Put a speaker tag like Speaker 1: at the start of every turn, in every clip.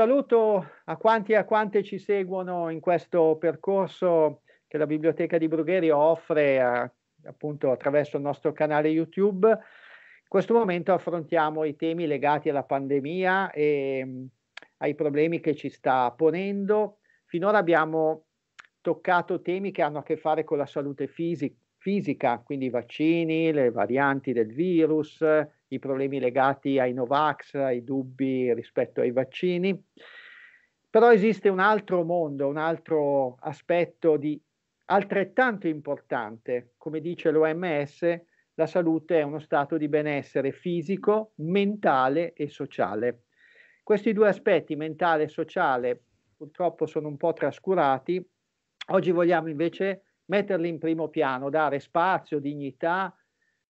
Speaker 1: saluto a quanti e a quante ci seguono in questo percorso che la Biblioteca di Brugherio offre a, eh, appunto attraverso il nostro canale YouTube. In questo momento affrontiamo i temi legati alla pandemia e mm, ai problemi che ci sta ponendo. Finora abbiamo toccato temi che hanno a che fare con la salute fisica, fisica quindi i vaccini, le varianti del virus, i problemi legati ai Novax, ai dubbi rispetto ai vaccini. Però esiste un altro mondo, un altro aspetto di altrettanto importante, come dice l'OMS, la salute è uno stato di benessere fisico, mentale e sociale. Questi due aspetti, mentale e sociale, purtroppo sono un po' trascurati. Oggi vogliamo invece metterli in primo piano, dare spazio, dignità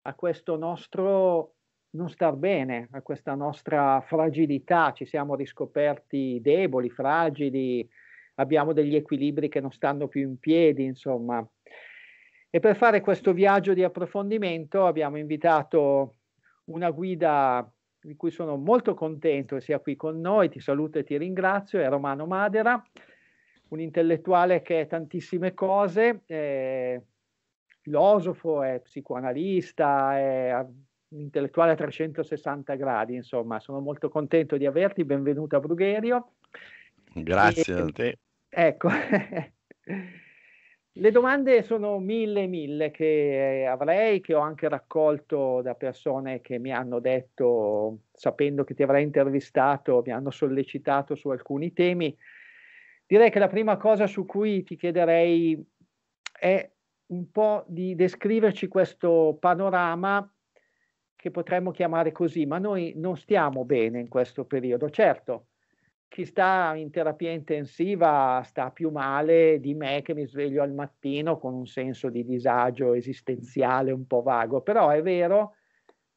Speaker 1: a questo nostro non star bene a questa nostra fragilità, ci siamo riscoperti deboli, fragili, abbiamo degli equilibri che non stanno più in piedi, insomma. E per fare questo viaggio di approfondimento abbiamo invitato una guida di cui sono molto contento che sia qui con noi, ti saluto e ti ringrazio, è Romano Madera, un intellettuale che è tantissime cose, è filosofo, è psicoanalista, è un intellettuale a 360 gradi, insomma, sono molto contento di averti, benvenuto a Brugherio.
Speaker 2: Grazie e, a te.
Speaker 1: Ecco, le domande sono mille e mille che eh, avrei, che ho anche raccolto da persone che mi hanno detto, sapendo che ti avrei intervistato, mi hanno sollecitato su alcuni temi. Direi che la prima cosa su cui ti chiederei è un po' di descriverci questo panorama che potremmo chiamare così, ma noi non stiamo bene in questo periodo. Certo, chi sta in terapia intensiva sta più male di me che mi sveglio al mattino con un senso di disagio esistenziale un po' vago, però è vero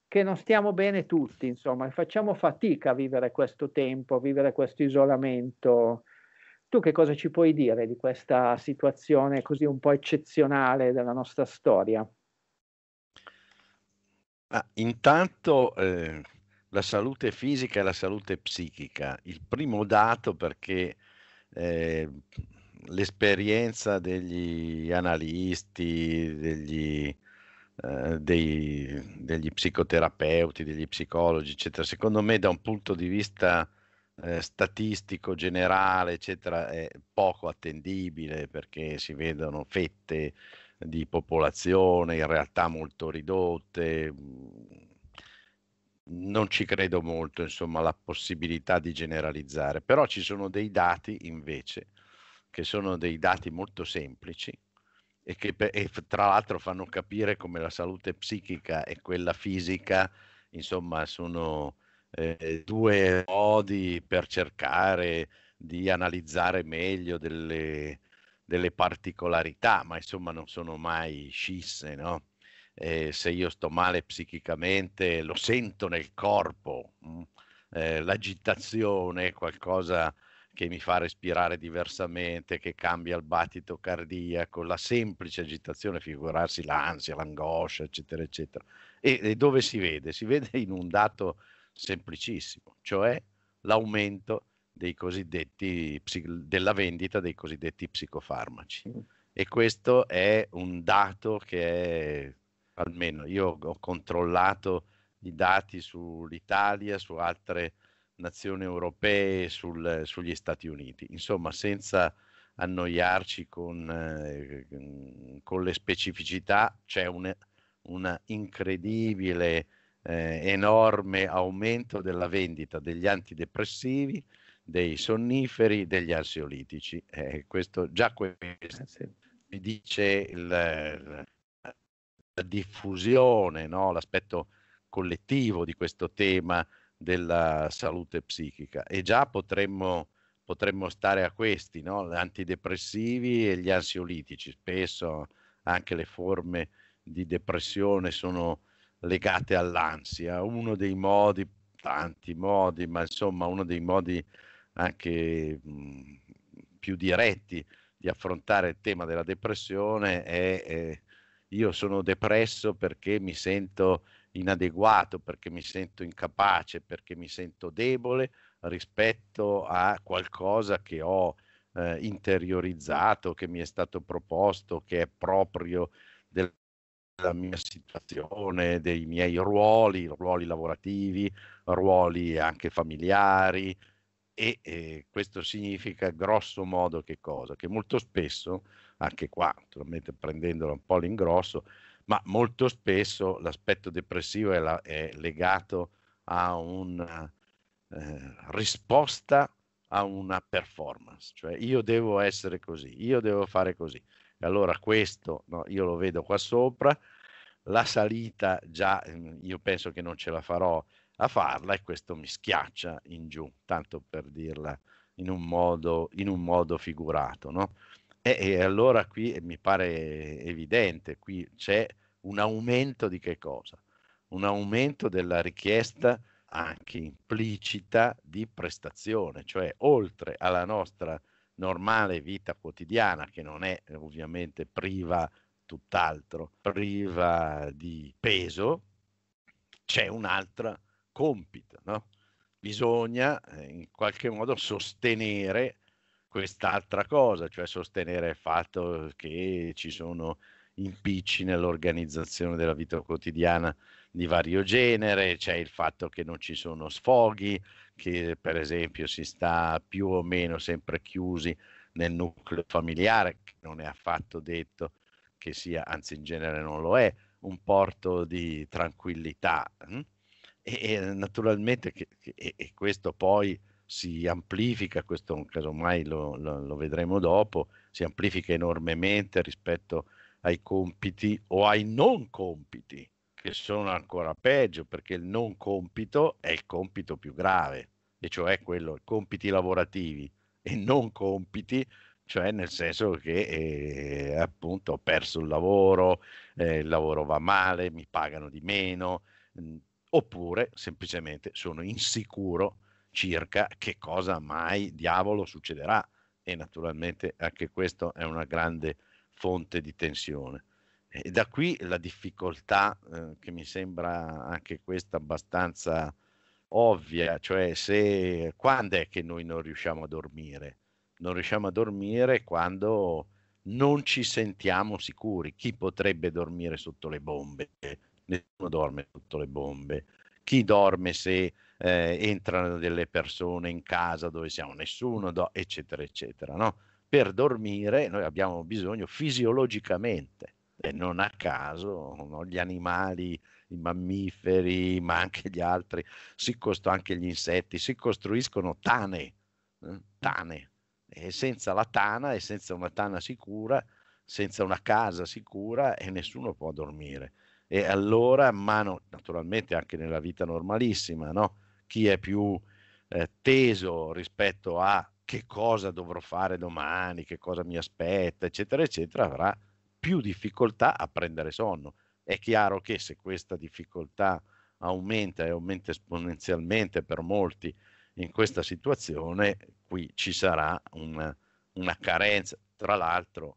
Speaker 1: che non stiamo bene tutti, insomma, facciamo fatica a vivere questo tempo, a vivere questo isolamento. Tu che cosa ci puoi dire di questa situazione così un po' eccezionale della nostra storia?
Speaker 2: Ah, intanto eh, la salute fisica e la salute psichica, il primo dato perché eh, l'esperienza degli analisti, degli, eh, dei, degli, psicoterapeuti, degli psicologi, eccetera, secondo me da un punto di vista eh, statistico generale, eccetera, è poco attendibile perché si vedono fette di popolazione in realtà molto ridotte. Mm, non ci credo molto, insomma, alla possibilità di generalizzare, però ci sono dei dati invece che sono dei dati molto semplici e che e tra l'altro fanno capire come la salute psichica e quella fisica, insomma, sono eh, due modi per cercare di analizzare meglio delle, delle particolarità, ma insomma non sono mai scisse, no? Eh, se io sto male psichicamente lo sento nel corpo, mm? eh, l'agitazione è qualcosa che mi fa respirare diversamente, che cambia il battito cardiaco, la semplice agitazione, figurarsi l'ansia, l'angoscia, eccetera, eccetera. E, e dove si vede? Si vede in un dato semplicissimo, cioè l'aumento della vendita dei cosiddetti psicofarmaci. Mm. E questo è un dato che è, almeno io ho controllato i dati sull'Italia, su altre nazioni europee, sul, sugli Stati Uniti. Insomma, senza annoiarci con, eh, con le specificità, c'è un una incredibile, eh, enorme aumento della vendita degli antidepressivi dei sonniferi, degli ansiolitici. Eh, questo, già questo eh, mi dice il, la diffusione, no? l'aspetto collettivo di questo tema della salute psichica e già potremmo, potremmo stare a questi, no? gli antidepressivi e gli ansiolitici, spesso anche le forme di depressione sono legate all'ansia, uno dei modi, tanti modi, ma insomma uno dei modi anche mh, mhmm, più diretti di affrontare il tema della depressione è, è io sono depresso perché mi sento inadeguato, perché mi sento incapace, perché mi sento debole rispetto a qualcosa che ho eh, interiorizzato, che mi è stato proposto, che è proprio del, della mia situazione, dei miei ruoli, ruoli lavorativi, ruoli anche familiari, e eh, questo significa grosso modo che cosa? Che molto spesso, anche qua, naturalmente prendendolo un po' all'ingrosso, ma molto spesso l'aspetto depressivo è, la, è legato a una eh, risposta a una performance, cioè io devo essere così, io devo fare così. E allora questo no, io lo vedo qua sopra, la salita già ehm, io penso che non ce la farò a farla e questo mi schiaccia in giù, tanto per dirla in un modo, in un modo figurato. No? E, e, allora qui mi pare evidente, qui c'è un aumento di che cosa? Un aumento della richiesta anche implicita di prestazione, cioè oltre alla nostra normale vita quotidiana, che non è ovviamente priva tutt'altro, priva di peso, c'è un'altra compito. No? Bisogna eh, in qualche modo sostenere quest'altra cosa, cioè sostenere il fatto che ci sono impicci nell'organizzazione della vita quotidiana di vario genere, c'è il fatto che non ci sono sfoghi, che per esempio si sta più o meno sempre chiusi nel nucleo familiare, che non è affatto detto che sia, anzi in genere non lo è, un porto di tranquillità. Hm? e, naturalmente che, che, e questo poi si amplifica, questo casomai lo, lo, lo vedremo dopo, si amplifica enormemente rispetto ai compiti o ai non compiti, che sono ancora peggio perché il non compito è il compito più grave, e cioè quello, compiti lavorativi e non compiti cioè nel senso che eh, appunto ho perso il lavoro, eh, il lavoro va male, mi pagano di meno, mh, oppure semplicemente sono insicuro circa che cosa mai diavolo succederà e naturalmente anche questo è una grande fonte di tensione. E da qui la difficoltà eh, che mi sembra anche questa abbastanza ovvia, cioè se quando è che noi non riusciamo a dormire? Non riusciamo a dormire quando non ci sentiamo sicuri. Chi potrebbe dormire sotto le bombe? nessuno dorme sotto le bombe. Chi dorme se eh, entrano delle persone in casa dove siamo? Nessuno, do- eccetera, eccetera. No? Per dormire noi abbiamo bisogno fisiologicamente e non a caso no? gli animali, i mammiferi, ma anche gli altri, cost- anche gli insetti, si costruiscono tane, eh? tane. E senza la tana e senza una tana sicura senza una casa sicura e nessuno può dormire. E allora, mano naturalmente anche nella vita normalissima, no? chi è più eh, teso rispetto a che cosa dovrò fare domani, che cosa mi aspetta, eccetera, eccetera, avrà più difficoltà a prendere sonno. È chiaro che se questa difficoltà aumenta e aumenta esponenzialmente per molti in questa situazione, qui ci sarà una, una carenza. Tra l'altro,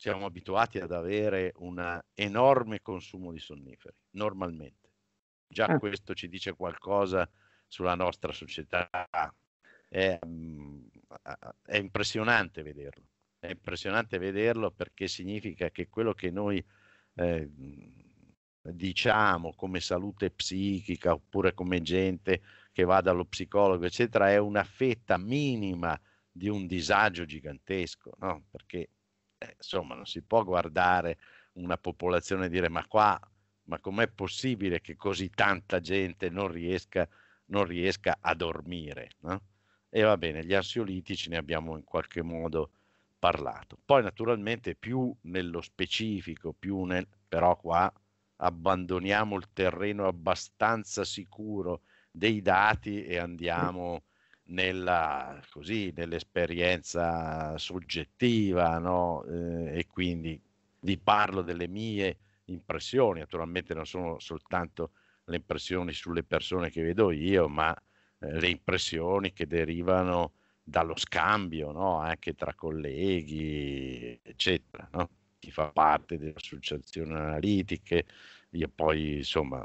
Speaker 2: siamo abituati ad avere un enorme consumo di sonniferi, normalmente. Già ah. questo ci dice qualcosa sulla nostra società. È, mm, è, impressionante vederlo, è impressionante vederlo perché significa che quello che noi eh, diciamo come salute psichica oppure come gente che va dallo psicologo, eccetera, è una fetta minima di un disagio gigantesco, no? Perché eh, insomma non si può guardare una popolazione e dire ma qua, ma com'è possibile che così tanta gente non riesca, non riesca a dormire? No? E va bene, gli ansiolitici ne abbiamo in qualche modo parlato. Poi naturalmente più nello specifico, più nel, però qua abbandoniamo il terreno abbastanza sicuro dei dati e andiamo nella, così, nell'esperienza soggettiva no? eh, e quindi vi parlo delle mie impressioni, naturalmente non sono soltanto le impressioni sulle persone che vedo io, ma eh, le impressioni che derivano dallo scambio no? anche tra colleghi, eccetera. No? Chi fa parte delle associazioni analitiche, io poi insomma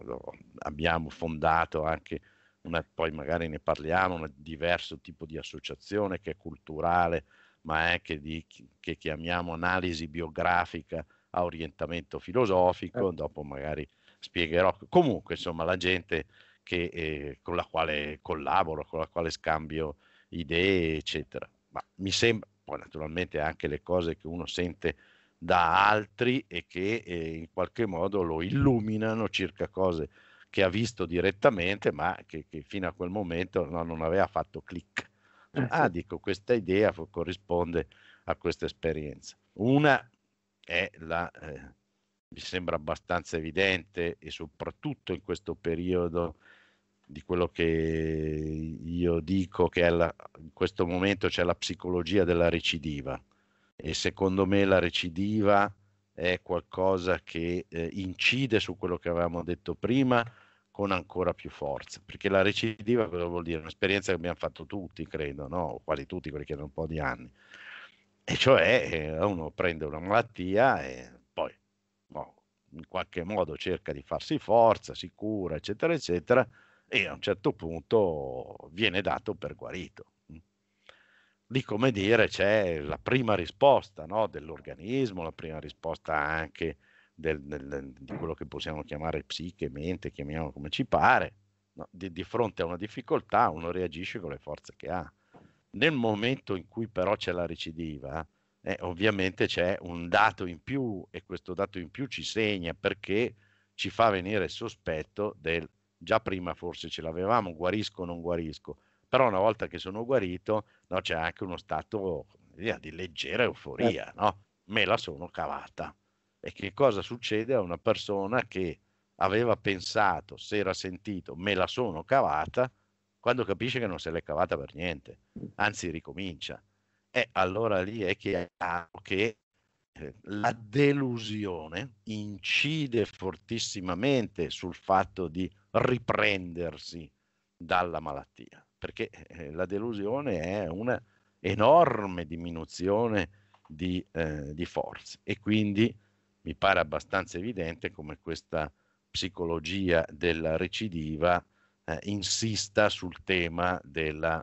Speaker 2: abbiamo fondato anche una, poi magari ne parliamo, un diverso tipo di associazione che è culturale, ma è che, di, che chiamiamo analisi biografica a orientamento filosofico, eh. dopo magari spiegherò. Comunque, insomma, la gente che, eh, con la quale collaboro, con la quale scambio idee, eccetera. Ma mi sembra, poi naturalmente anche le cose che uno sente da altri e che eh, in qualche modo lo illuminano circa cose che ha visto direttamente, ma che, che fino a quel momento no, non aveva fatto click. Eh, ah, dico, questa idea corrisponde a questa esperienza. Una è la, eh, mi sembra abbastanza evidente, e soprattutto in questo periodo di quello che io dico che la, in questo momento c'è la psicologia della recidiva e secondo me la recidiva è qualcosa che eh, incide su quello che avevamo detto prima con ancora più forza, perché la recidiva cosa vuol dire? Un'esperienza che abbiamo fatto tutti, credo, no? quasi tutti quelli che hanno un po' di anni, e cioè eh, uno prende una malattia e poi no, boh, in qualche modo cerca di farsi forza, si cura, eccetera, eccetera, e a un certo punto viene dato per guarito. Lì, come dire, c'è la prima risposta no? dell'organismo, la prima risposta anche del, del, di quello che possiamo chiamare psiche, mente, chiamiamolo come ci pare, no? di, di, fronte a una difficoltà uno reagisce con le forze che ha. Nel momento in cui però c'è la recidiva, eh, ovviamente c'è un dato in più e questo dato in più ci segna perché ci fa venire il sospetto del già prima forse ce l'avevamo, guarisco o non guarisco, però una volta che sono guarito no, c'è anche uno stato di leggera euforia, certo. no? me la sono cavata. E che cosa succede a una persona che aveva pensato, si era sentito, me la sono cavata, quando capisce che non se l'è cavata per niente, anzi ricomincia. E allora lì è chiaro che eh, la delusione incide fortissimamente sul fatto di riprendersi dalla malattia, perché eh, la delusione è una enorme diminuzione di, eh, di forze e quindi mi pare abbastanza evidente come questa psicologia della recidiva eh, insista sul tema, della,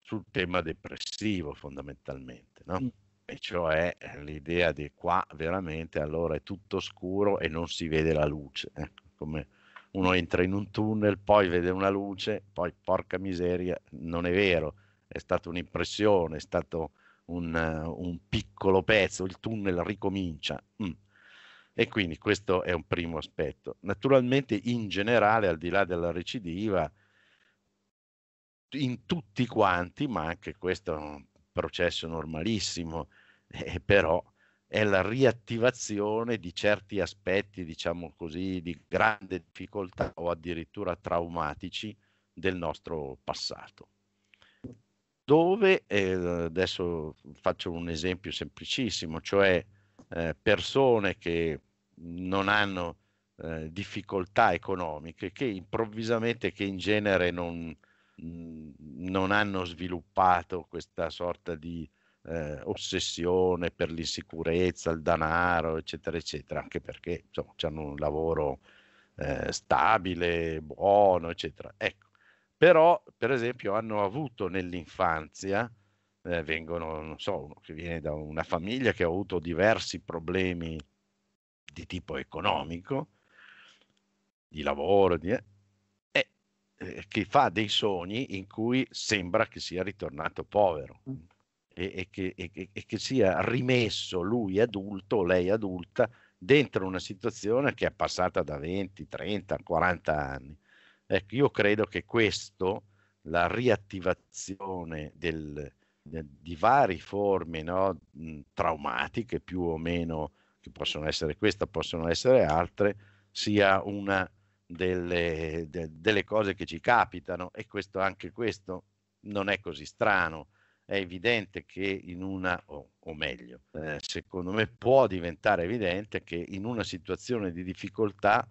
Speaker 2: sul tema depressivo fondamentalmente, no? Mm. e cioè eh, l'idea di qua veramente allora è tutto scuro e non si vede la luce, eh? come uno entra in un tunnel, poi vede una luce, poi porca miseria, non è vero, è stata un'impressione, è stato un, eh, un piccolo pezzo, il tunnel ricomincia. Mm. E quindi questo è un primo aspetto. Naturalmente in generale, al di là della recidiva, in tutti quanti, ma anche questo è un processo normalissimo, eh, però è la riattivazione di certi aspetti, diciamo così, di grande difficoltà o addirittura traumatici del nostro passato dove, eh, adesso faccio un esempio semplicissimo, cioè eh, persone che non hanno eh, difficoltà economiche, che improvvisamente, che in genere non, mm, non hanno sviluppato questa sorta di eh, ossessione per l'insicurezza, il denaro, eccetera, eccetera, anche perché insomma, hanno un lavoro eh, stabile, buono, eccetera. Ecco però per esempio hanno avuto nell'infanzia, eh, vengono, non so, uno che viene da una famiglia che ha avuto diversi problemi di tipo economico, di lavoro, di, eh, eh, che fa dei sogni in cui sembra che sia ritornato povero mm. e, e, che, e, e che sia rimesso lui adulto o lei adulta dentro una situazione che è passata da 20, 30, 40 anni Ecco, io credo che questo, la riattivazione del, del, di varie forme no, traumatiche, più o meno, che possono essere questa, possono essere altre, sia una delle, de, delle cose che ci capitano e questo, anche questo non è così strano è evidente che in una, o, o meglio, eh, secondo me può diventare evidente che in una situazione di difficoltà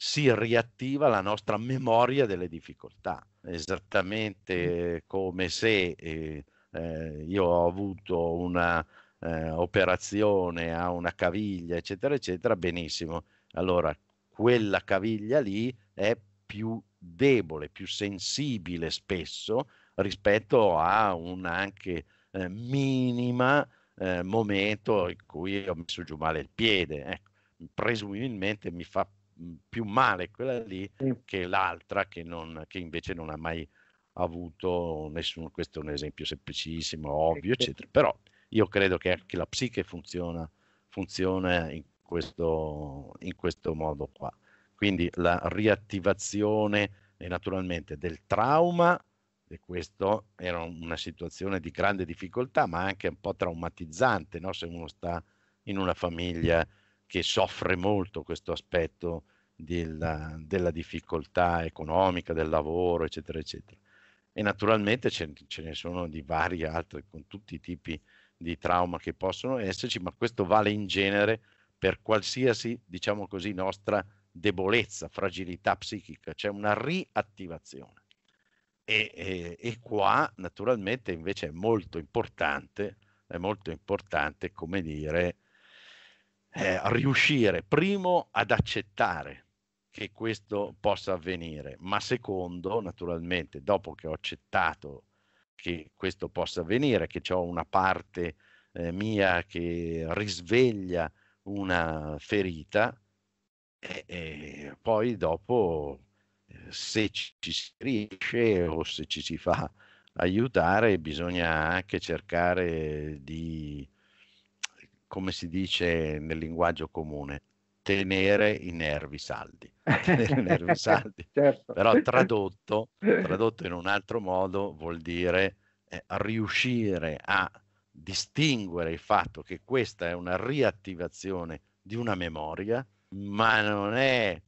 Speaker 2: si riattiva la nostra memoria delle difficoltà, esattamente come se eh, eh, io ho avuto una eh, operazione a una caviglia, eccetera, eccetera, benissimo. Allora, quella caviglia lì è più debole, più sensibile spesso rispetto a un anche eh, minima eh, momento in cui ho messo giù male il piede. Ecco, presumibilmente mi fa Mhmm, più male quella lì che l'altra che, non, che invece non ha mai avuto nessuno, questo è un esempio semplicissimo, ovvio, eccetera, però io credo che anche la psiche funziona, funziona in, questo, in questo modo qua. Quindi la riattivazione naturalmente del trauma, e questo era una situazione di grande difficoltà, ma anche un po' traumatizzante, no? se uno sta in una famiglia che soffre molto questo aspetto della, della, difficoltà economica, del lavoro, eccetera, eccetera. E naturalmente ce, ce ne sono di vari altri, con tutti i tipi di trauma che possono esserci, ma questo vale in genere per qualsiasi, diciamo così, nostra debolezza, fragilità psichica, c'è una riattivazione. E, e, e, qua naturalmente invece è molto importante, è molto importante, come dire, eh, riuscire primo ad accettare che questo possa avvenire, ma secondo, naturalmente, dopo che ho accettato che questo possa avvenire, che ho una parte eh, mia che risveglia una ferita, e, e poi dopo eh, se ci si riesce o se ci si fa aiutare bisogna anche cercare di come si dice nel linguaggio comune, tenere i nervi saldi. Tenere I nervi saldi. certo. Però tradotto, tradotto, in un altro modo vuol dire eh, riuscire a distinguere il fatto che questa è una riattivazione di una memoria, ma non è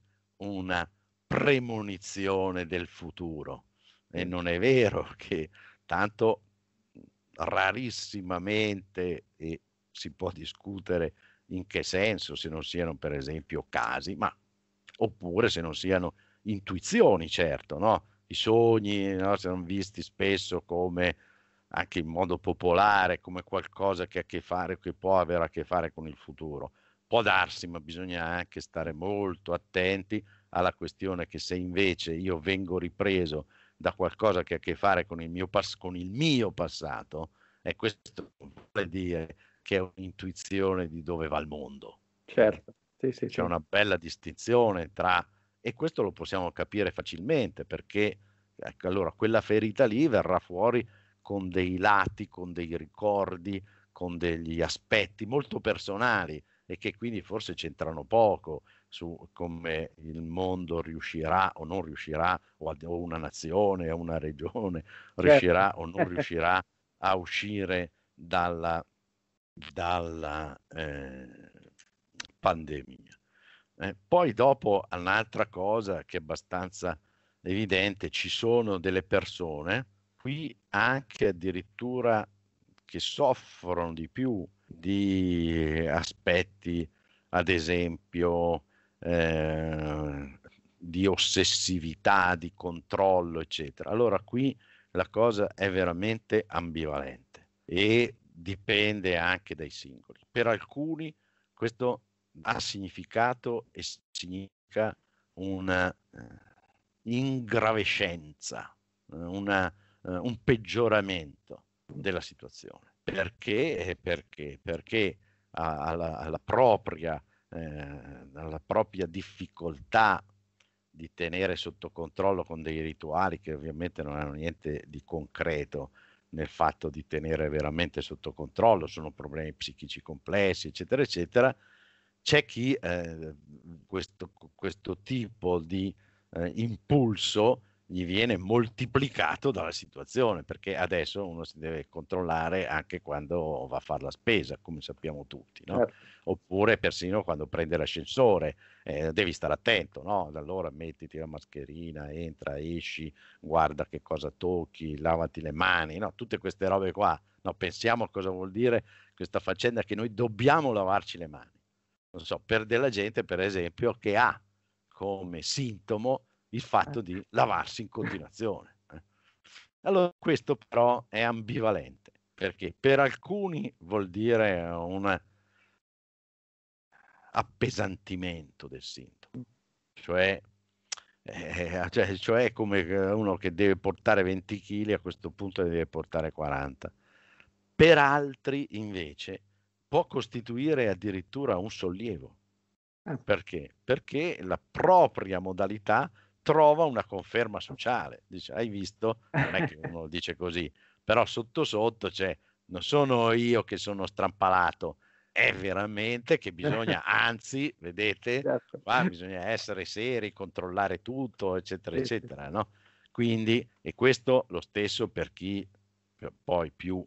Speaker 2: una premonizione del futuro. E non è vero che tanto rarissimamente e si può discutere in che senso, se non siano per esempio casi, ma oppure se non siano intuizioni, certo, no? i sogni no? sono visti spesso come anche in modo popolare, come qualcosa che, fare, che può avere a che fare con il futuro. Può darsi, ma bisogna anche stare molto attenti alla questione che se invece io vengo ripreso da qualcosa che ha a che fare con il mio, pas- con il mio passato, e eh, questo vuol dire che è un'intuizione di dove va il mondo. Certo. Sì, sì, C'è sì. una bella distinzione tra, e questo lo possiamo capire facilmente perché ecco, allora, quella ferita lì verrà fuori con dei lati, con dei ricordi, con degli aspetti molto personali e che quindi forse c'entrano poco su come il mondo riuscirà o non riuscirà, o, una nazione o una regione
Speaker 1: certo. riuscirà o non
Speaker 2: riuscirà a uscire dalla, dalla eh, pandemia. Eh, poi dopo un'altra cosa che è abbastanza evidente, ci sono delle persone, qui anche addirittura che soffrono di più di aspetti, ad esempio, eh, di ossessività, di controllo, eccetera. Allora qui la cosa è veramente ambivalente e dipende anche dai singoli. Per alcuni questo ha significato e significa una eh, ingravescenza, eh, una, eh, un peggioramento della situazione. Perché? Perché? Perché alla, alla, propria, eh, alla propria difficoltà di tenere sotto controllo con dei rituali che ovviamente non hanno niente di concreto, nel fatto di tenere veramente sotto controllo, sono problemi psichici complessi, eccetera, eccetera. C'è chi eh, questo, questo, tipo di eh, impulso gli viene moltiplicato dalla situazione, perché adesso uno si deve controllare anche quando va a fare la spesa, come sappiamo tutti, no? certo. oppure persino quando prende l'ascensore, eh, devi stare attento, no? allora mettiti la mascherina, entra, esci, guarda che cosa tocchi, lavati le mani, no? tutte queste robe qua, pensiamo a cosa vuol dire questa faccenda che noi dobbiamo lavarci le mani. Non so, per della gente, per esempio, che ha come sintomo il fatto di lavarsi in continuazione. Eh. Allora questo però è ambivalente, perché per alcuni vuol dire un appesantimento del sintomo, cioè, eh, cioè, cioè come uno che deve portare 20 kg a questo punto deve portare 40. Per altri invece può costituire addirittura un sollievo. Eh. Perché? Perché la propria modalità trova una conferma sociale. Dice, hai visto? Non è che uno dice così, però sotto sotto c'è, non sono io che sono strampalato, è veramente che bisogna, anzi, vedete, certo. qua bisogna essere seri, controllare tutto, eccetera, sì, eccetera, sì. no? Quindi, e questo lo stesso per chi poi più,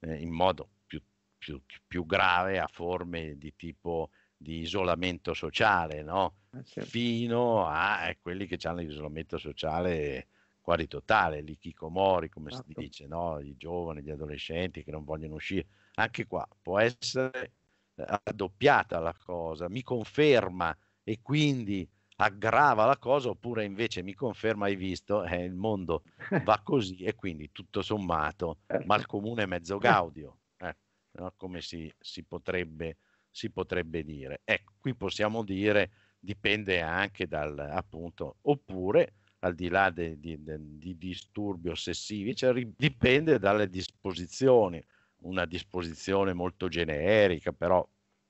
Speaker 2: eh, in modo più, più, più grave, ha forme di tipo di isolamento sociale, no? Eh, certo. fino a eh, quelli che hanno l'isolamento sociale quasi totale, gli chicomori, come esatto. si dice, no? i giovani, gli adolescenti che non vogliono uscire. Anche qua può essere eh, raddoppiata la cosa, mi conferma e quindi aggrava la cosa oppure invece mi conferma hai visto eh, il mondo va così e quindi tutto sommato certo. ma il comune è mezzo gaudio eh, no? come si, si, potrebbe, si potrebbe dire ecco qui possiamo dire dipende anche dal appunto, oppure al di là di, di disturbi ossessivi, cioè dipende dalle disposizioni, una disposizione molto generica però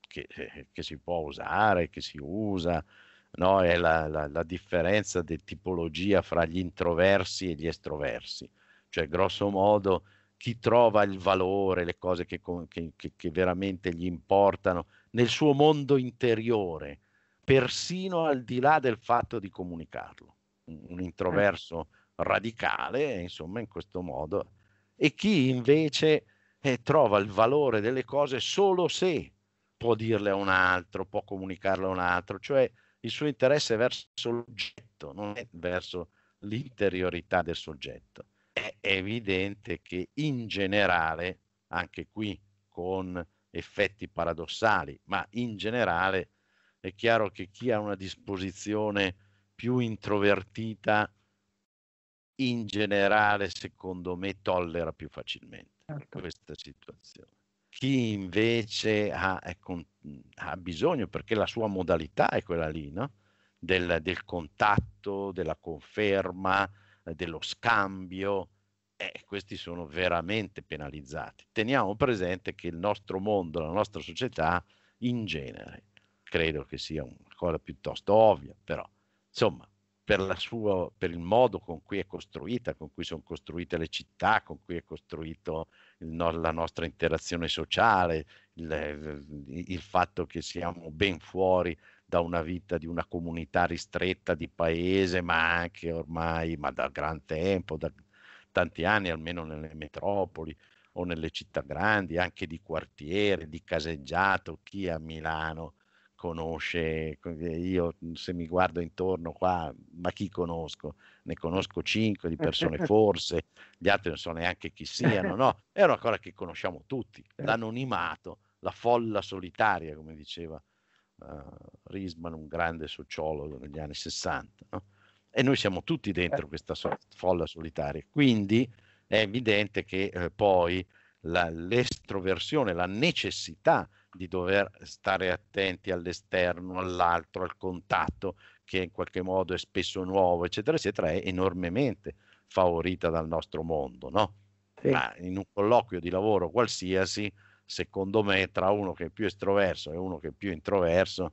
Speaker 2: che, eh, che si può usare, che si usa, no? è la, la, la differenza di tipologia fra gli introversi e gli estroversi, cioè grosso modo chi trova il valore, le cose che, che, che veramente gli importano nel suo mondo interiore, persino al di là del fatto di comunicarlo. Un introverso radicale, insomma, in questo modo. E chi invece eh, trova il valore delle cose solo se può dirle a un altro, può comunicarle a un altro, cioè il suo interesse è verso l'oggetto, non è verso l'interiorità del soggetto. È evidente che in generale, anche qui con effetti paradossali, ma in generale è chiaro che chi ha una disposizione più introvertita in generale secondo me tollera più facilmente certo. questa situazione chi invece ha, con, ha, bisogno perché la sua modalità è quella lì no? del, del, contatto della conferma dello scambio eh, questi sono veramente penalizzati teniamo presente che il nostro mondo la nostra società in genere credo che sia una cosa piuttosto ovvia, però insomma, per, sua, per il modo con cui è costruita, con cui sono costruite le città, con cui è costruita no, la nostra interazione sociale, il, eh, il fatto che siamo ben fuori da una vita di una comunità ristretta di paese, ma anche ormai, ma da gran tempo, da tanti anni, almeno nelle metropoli o nelle città grandi, anche di quartiere, di caseggiato, chi a Milano conosce, eh, io mhmm, se mi guardo intorno qua, ma chi conosco? Ne conosco cinque di persone forse, gli altri non so neanche chi siano, no? È una cosa che conosciamo tutti, certo. l'anonimato, la folla solitaria, come diceva uh, Risman, un grande sociologo negli anni 60, no? E noi siamo tutti eh. dentro questa so- folla solitaria, quindi è evidente che eh, poi la, l'estroversione, la necessità di dover stare attenti all'esterno, all'altro, al contatto che in qualche modo è spesso nuovo, eccetera, eccetera, è enormemente favorita dal nostro mondo, no? Sì. Ma in un colloquio di lavoro qualsiasi, secondo me, tra uno che è più estroverso e uno che è più introverso,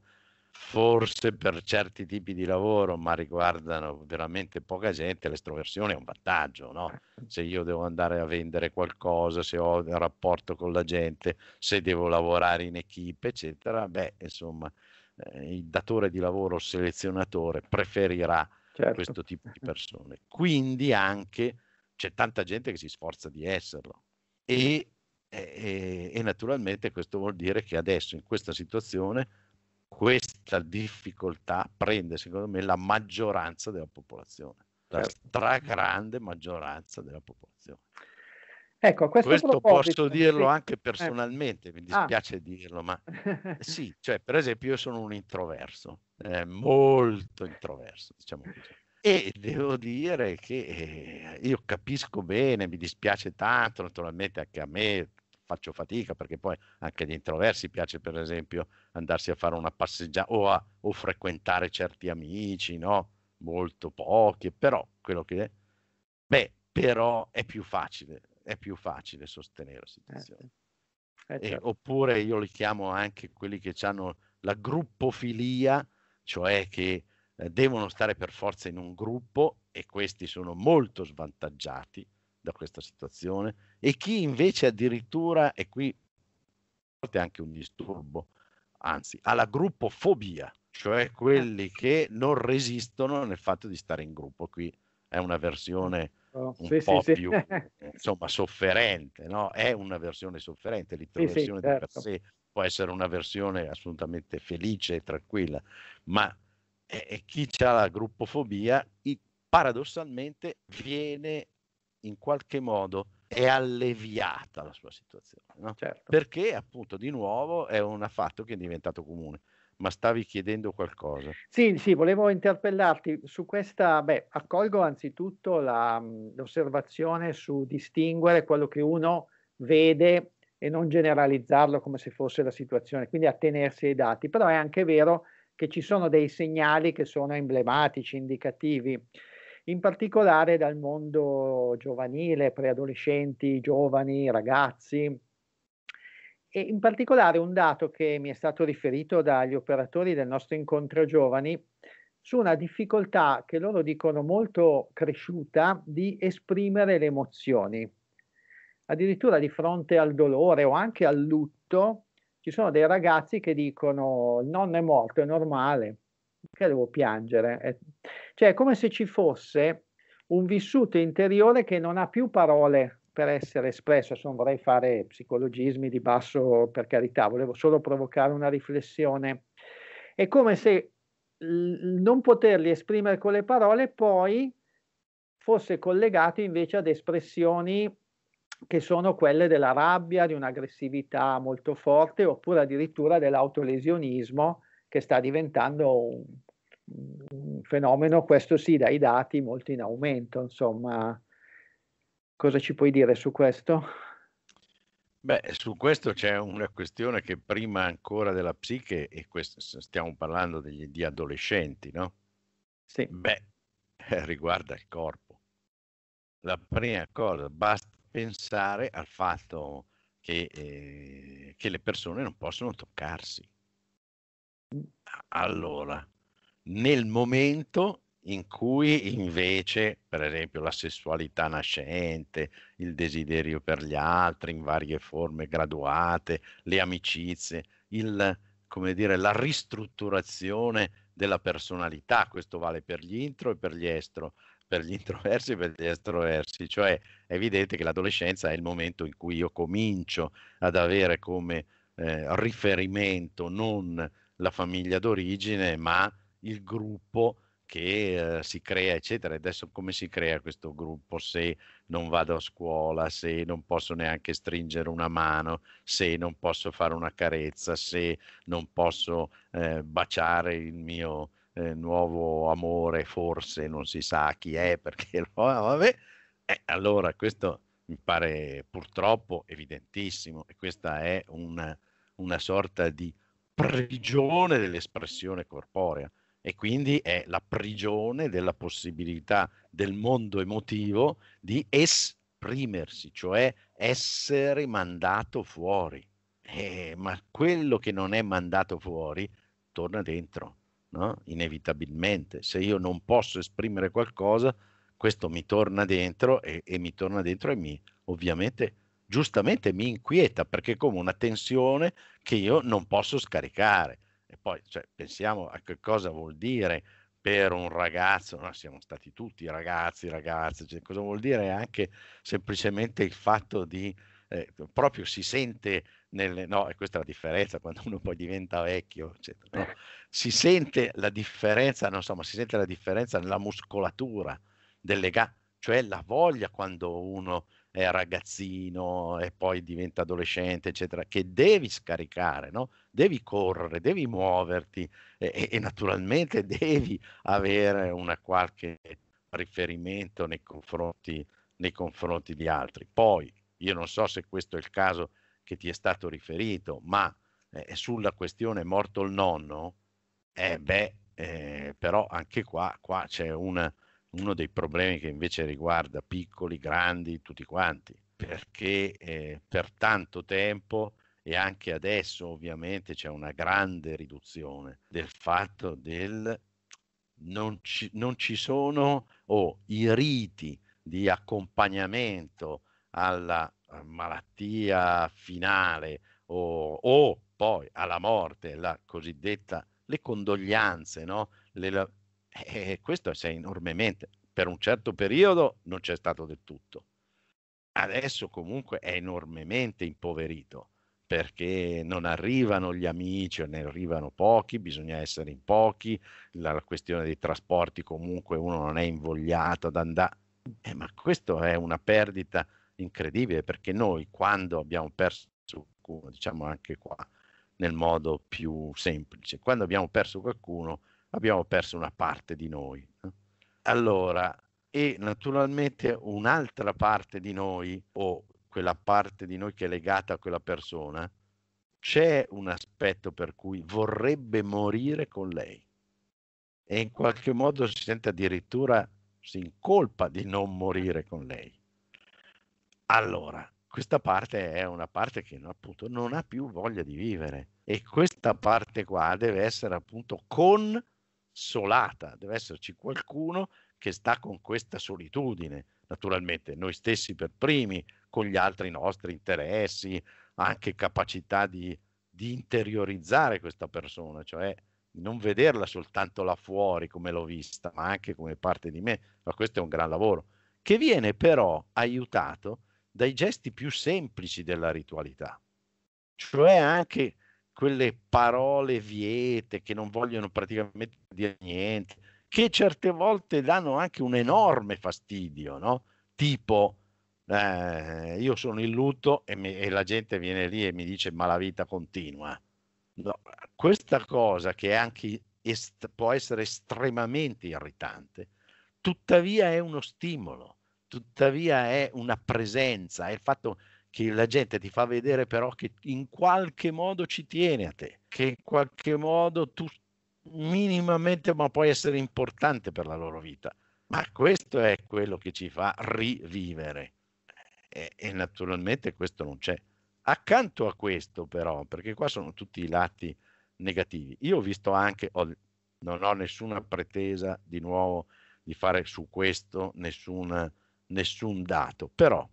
Speaker 2: forse per certi tipi di lavoro, ma riguardano veramente poca gente, l'estroversione è un vantaggio, no? Certo. Se io devo andare a vendere qualcosa, se ho un rapporto con la gente, se devo lavorare in equipe, eccetera, beh, insomma, eh, il datore di lavoro, selezionatore, preferirà certo. questo tipo di persone. Quindi anche c'è tanta gente che si sforza di esserlo. E, e, e naturalmente questo vuol dire che adesso in questa situazione questa difficoltà prende, secondo me, la maggioranza della popolazione, la certo. stragrande maggioranza della popolazione.
Speaker 1: Ecco, questo, questo posso dirlo anche personalmente,
Speaker 2: eh. mi dispiace ah. dirlo, ma ah. sì, cioè, per esempio io sono un introverso, eh, molto introverso, diciamo così. E devo dire che eh, io capisco bene, mi dispiace tanto, naturalmente anche a me faccio fatica perché poi anche gli introversi piace per esempio andarsi a fare una passeggiata o, a, o frequentare certi amici, no? Molto pochi, però quello che... Beh, però è più facile, è più facile sostenere la eh, situazione. Eh, certo. e, oppure io li chiamo anche quelli che hanno la gruppofilia, cioè che eh, devono stare per forza in un gruppo e questi sono molto svantaggiati da questa situazione e chi invece addirittura, e qui è anche un disturbo, anzi, ha la gruppofobia, cioè eh, quelli eh. che non resistono nel fatto di stare in gruppo. Qui è una versione oh, un sì, po' sì, più sì. insomma, sofferente, no? è una versione sofferente, l'introversione di certo. per sé può essere una versione assolutamente felice e tranquilla, ma eh, chi ha la gruppofobia paradossalmente viene in qualche modo è alleviata la sua situazione, no? certo. perché appunto di nuovo è un affatto che è diventato comune. Ma stavi chiedendo qualcosa?
Speaker 1: Sì, sì, volevo interpellarti su questa. Beh, accolgo anzitutto la, l'osservazione su distinguere quello che uno vede e non generalizzarlo come se fosse la situazione, quindi attenersi ai dati. Però è anche vero che ci sono dei segnali che sono emblematici, indicativi in particolare dal mondo giovanile, preadolescenti, giovani, ragazzi. E in particolare un dato che mi è stato riferito dagli operatori del nostro incontro giovani su una difficoltà che loro dicono molto cresciuta di esprimere le emozioni. Addirittura di fronte al dolore o anche al lutto ci sono dei ragazzi che dicono il nonno è morto, è normale, perché devo piangere? Cioè è come se ci fosse un vissuto interiore che non ha più parole per essere espresso, adesso non vorrei fare psicologismi di basso per carità, volevo solo provocare una riflessione. È come se non poterli esprimere con le parole poi fosse collegato invece ad espressioni che sono quelle della rabbia, di un'aggressività molto forte oppure addirittura dell'autolesionismo che sta diventando un, un fenomeno, questo sì, dai dati molto in aumento, insomma. Cosa ci puoi dire su questo?
Speaker 2: Beh, su questo c'è una questione che prima ancora della psiche, e questo, stiamo parlando degli, di adolescenti, no? Sì. Beh, eh, riguarda il corpo. La prima cosa, basta pensare al fatto che, eh, che le persone non possono toccarsi. Allora, nel momento in cui invece, per esempio, la sessualità nascente, il desiderio per gli altri in varie forme graduate, le amicizie, il, dire, la ristrutturazione della personalità, questo vale per gli intro e per gli estro, per gli introversi e per gli estroversi, cioè è evidente che l'adolescenza è il momento in cui io comincio ad avere come eh, riferimento non la famiglia d'origine, ma il gruppo che eh, si crea, eccetera. Adesso come si crea questo gruppo se non vado a scuola, se non posso neanche stringere una mano, se non posso fare una carezza, se non posso eh, baciare il mio eh, nuovo amore, forse non si sa chi è perché lo, vabbè. Eh, allora questo mi pare purtroppo evidentissimo e questa è una, una sorta di prigione dell'espressione corporea e quindi è la prigione della possibilità del mondo emotivo di esprimersi, cioè essere mandato fuori. Eh, ma quello che non è mandato fuori torna dentro, no? inevitabilmente. Se io non posso esprimere qualcosa, questo mi torna dentro e, e mi torna dentro e mi ovviamente giustamente mi inquieta perché è come una tensione che io non posso scaricare. E poi cioè, pensiamo a che cosa vuol dire per un ragazzo, no, siamo stati tutti ragazzi, ragazze, cioè, cosa vuol dire anche semplicemente il fatto di eh, proprio si sente nelle, no, e questa è la differenza quando uno poi diventa vecchio, eccetera, no? si sente la differenza, non so, ma si sente la differenza nella muscolatura del legame, cioè la voglia quando uno è ragazzino e poi diventa adolescente, eccetera, che devi scaricare, no? devi correre, devi muoverti e, e naturalmente devi avere una qualche riferimento nei confronti, nei confronti di altri. Poi, io non so se questo è il caso che ti è stato riferito, ma eh, sulla questione morto il nonno, eh beh, eh, però anche qua, qua c'è una, uno dei problemi che invece riguarda piccoli, grandi, tutti quanti, perché eh, per tanto tempo e anche adesso ovviamente c'è una grande riduzione del fatto del non ci, non ci sono oh, i riti di accompagnamento alla eh, malattia finale o, o poi alla morte, la cosiddetta, le condoglianze, no? le, e eh, eh, questo è enormemente. Per un certo periodo non c'è stato del tutto. Adesso comunque è enormemente impoverito perché non arrivano gli amici o ne arrivano pochi, bisogna essere in pochi, la questione dei trasporti comunque uno non è invogliato ad andare, eh, ma questa è una perdita incredibile perché noi quando abbiamo perso qualcuno, diciamo anche qua nel modo più semplice, quando abbiamo perso qualcuno abbiamo perso una parte di noi. Allora, e naturalmente un'altra parte di noi, o quella parte di noi che è legata a quella persona, c'è un aspetto per cui vorrebbe morire con lei e in qualche modo si sente addirittura si incolpa di non morire con lei. Allora, questa parte è una parte che appunto non ha più voglia di vivere e questa parte qua deve essere appunto con solata, deve esserci qualcuno che sta con questa solitudine, naturalmente noi stessi per primi, con gli altri nostri interessi, anche capacità di, di interiorizzare questa persona, cioè non vederla soltanto là fuori come l'ho vista, ma anche come parte di me, ma questo è un gran lavoro, che viene però aiutato dai gesti più semplici della ritualità, cioè anche quelle parole viete che non vogliono praticamente dire niente, che certe volte danno anche un enorme fastidio, no? tipo eh, io sono in lutto e, mi, e, la gente viene lì e mi dice ma la vita continua. No, questa cosa che anche est- può essere estremamente irritante, tuttavia è uno stimolo, tuttavia è una presenza, è il fatto che che la gente ti fa vedere però che in qualche modo ci tiene a te, che in qualche modo tu minimamente ma puoi essere importante per la loro vita. Ma questo è quello che ci fa rivivere. E, e naturalmente questo non c'è. Accanto a questo però, perché qua sono tutti i lati negativi, io ho visto anche, ho, non ho nessuna pretesa di nuovo di fare su questo nessuna, nessun dato, però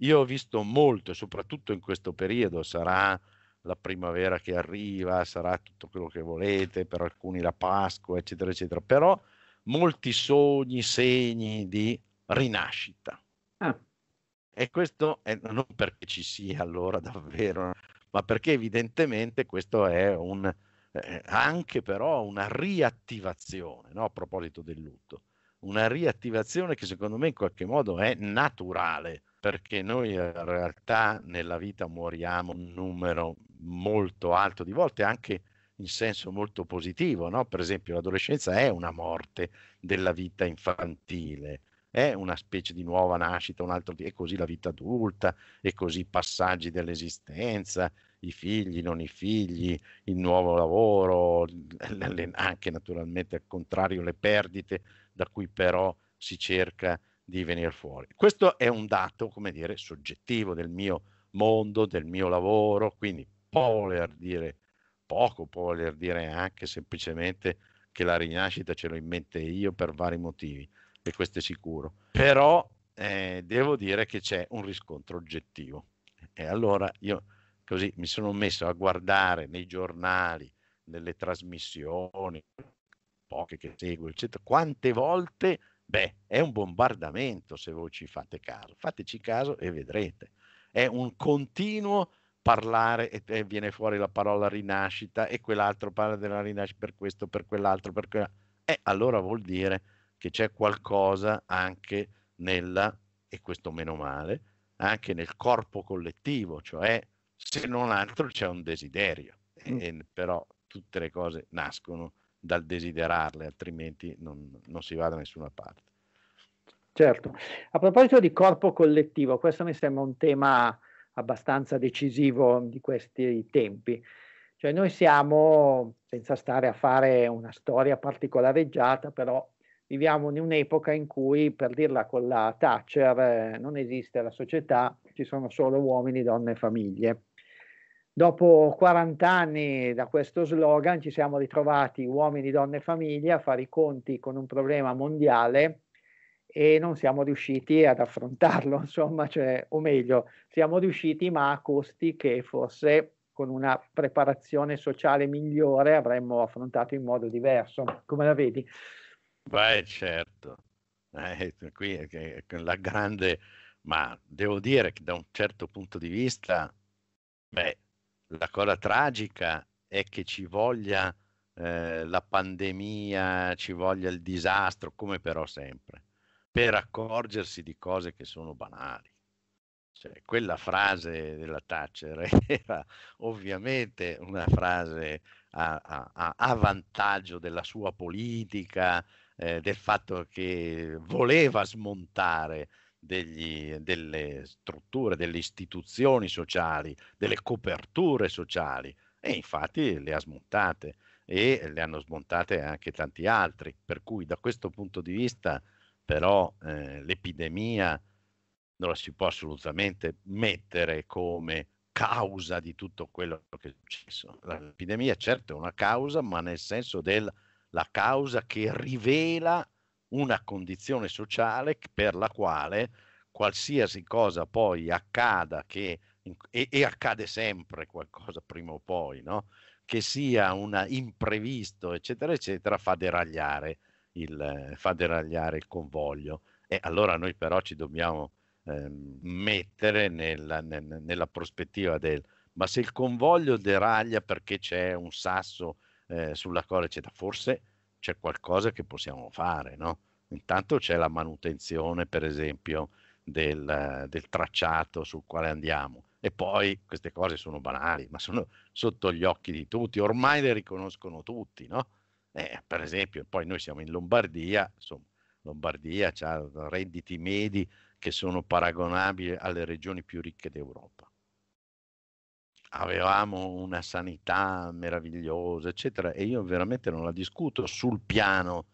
Speaker 2: io ho visto molto, soprattutto in questo periodo, sarà la primavera che arriva, sarà tutto quello che volete, per alcuni la Pasqua, eccetera, eccetera, però molti sogni, segni di rinascita. Ah. E questo è, non perché ci sia allora davvero, ma perché evidentemente questo è un, eh, anche però una riattivazione, no? a proposito del lutto, una riattivazione che secondo me in qualche modo è naturale perché noi ehm, in realtà nella vita muoriamo un numero molto alto di volte, anche in senso molto positivo, no? per esempio l'adolescenza è una morte della vita infantile, è una specie di nuova nascita, un altro, è così la vita adulta, e così i passaggi dell'esistenza, i figli, non i figli, il nuovo lavoro, le, anche naturalmente al contrario le perdite da cui però si cerca di venire fuori. Questo è un dato, come dire, soggettivo del mio mondo, del mio lavoro, quindi può voler dire poco, può voler dire anche semplicemente che la rinascita ce l'ho in mente io per vari motivi, e questo è sicuro. Però eh, devo dire che c'è un riscontro oggettivo. E allora io così mi sono messo a guardare nei giornali, nelle trasmissioni, poche che seguo, eccetera, quante volte Beh, è un bombardamento se voi ci fate caso, fateci caso e vedrete. È un continuo parlare e, viene fuori la parola rinascita e quell'altro parla della rinascita per questo, per quell'altro, per quell'altro. Eh, allora vuol dire che c'è qualcosa anche nella, e questo meno male, anche nel corpo collettivo, cioè se non altro c'è un desiderio, mm. però tutte le cose nascono dal desiderarle, altrimenti non, non si va da nessuna parte.
Speaker 1: Certo, a proposito di corpo collettivo, questo mi sembra un tema abbastanza decisivo di questi tempi. Cioè noi siamo, senza stare a fare una storia particolareggiata, però viviamo in un'epoca in cui, per dirla con la Thatcher, eh, non esiste la società, ci sono solo uomini, donne e famiglie. Dopo 40 anni da questo slogan ci siamo ritrovati uomini, donne e famiglie a fare i conti con un problema mondiale e non siamo riusciti ad affrontarlo, insomma, cioè, o meglio, siamo riusciti ma a costi che forse con una preparazione sociale migliore avremmo affrontato in modo diverso. Come la
Speaker 2: vedi? Beh, certo. Eh, eh qui è la grande, ma devo dire che da un certo punto di vista, beh, la cosa tragica è che ci voglia eh, la pandemia, ci voglia il disastro, come però sempre, per accorgersi di cose che sono banali. Cioè, quella frase della Thatcher era ovviamente una frase a, a, a vantaggio della sua politica, eh, del fatto che voleva smontare degli, delle strutture, delle istituzioni sociali, delle coperture sociali e infatti le ha smontate e le hanno smontate anche tanti altri, per cui da questo punto di vista però eh, l'epidemia non la si può assolutamente mettere come causa di tutto quello che è successo. L'epidemia certo è una causa, ma nel senso della causa che rivela una condizione sociale per la quale qualsiasi cosa poi accada, che, e, e, accade sempre qualcosa prima o poi, no? che sia un imprevisto, eccetera, eccetera, fa deragliare il, fa deragliare il convoglio. E allora noi però ci dobbiamo eh, mettere nella, nella, prospettiva del ma se il convoglio deraglia perché c'è un sasso eh, sulla colla, eccetera, forse c'è qualcosa che possiamo fare, no? Intanto c'è la manutenzione, per esempio, del, del, tracciato sul quale andiamo. E poi queste cose sono banali, ma sono sotto gli occhi di tutti, ormai le riconoscono tutti, no? Eh, per esempio, poi noi siamo in Lombardia, insomma, Lombardia ha redditi medi che sono paragonabili alle regioni più ricche d'Europa avevamo una sanità meravigliosa, eccetera, e io veramente non la discuto sul piano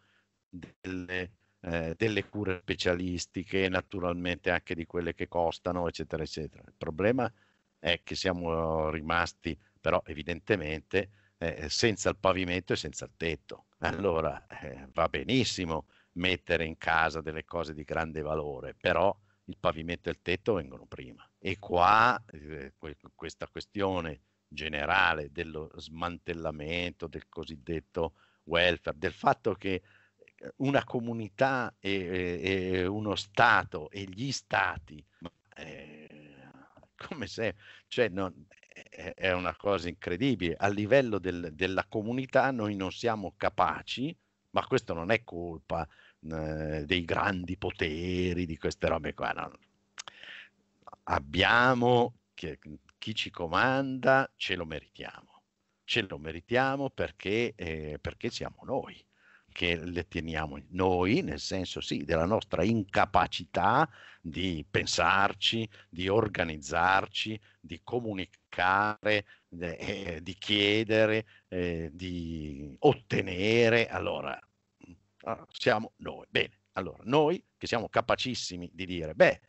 Speaker 2: delle, eh, delle cure specialistiche, naturalmente anche di quelle che costano, eccetera, eccetera. Il problema è che siamo rimasti però evidentemente eh, senza il pavimento e senza il tetto. Allora eh, va benissimo mettere in casa delle cose di grande valore, però il pavimento e il tetto vengono prima. E qua eh, questa questione generale dello smantellamento del cosiddetto welfare, del fatto che eh, una comunità e, e uno Stato e gli Stati, eh, come se, cioè non, è, è, una cosa incredibile, a livello del, della comunità noi non siamo capaci, ma questo non è colpa eh, dei grandi poteri, di queste robe qua, no? abbiamo che, chi ci comanda, ce lo meritiamo. Ce lo meritiamo perché, eh, perché siamo noi che le teniamo noi, nel senso sì, della nostra incapacità di pensarci, di organizzarci, di comunicare, eh, di chiedere, eh, di ottenere. Allora, mm, ah, siamo noi. Bene, allora noi che siamo capacissimi di dire, beh,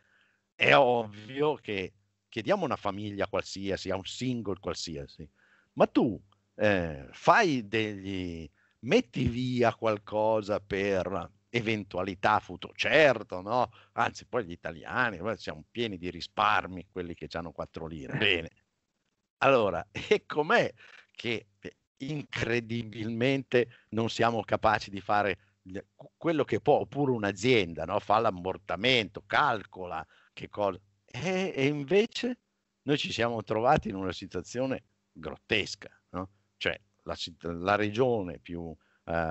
Speaker 2: è ovvio che chiediamo una famiglia qualsiasi, a un single qualsiasi, ma tu eh, fai degli metti via qualcosa per eventualità futuro, certo, no? Anzi, poi gli italiani siamo pieni di risparmi, quelli che hanno quattro lire. Eh. Bene. Allora, e com'è che eh, incredibilmente non siamo capaci di fare quello che può, oppure un'azienda, no? Fa l'ammortamento, calcola, che cosa? E, e invece noi ci siamo trovati in una situazione grottesca, no? cioè la, la, regione più uh,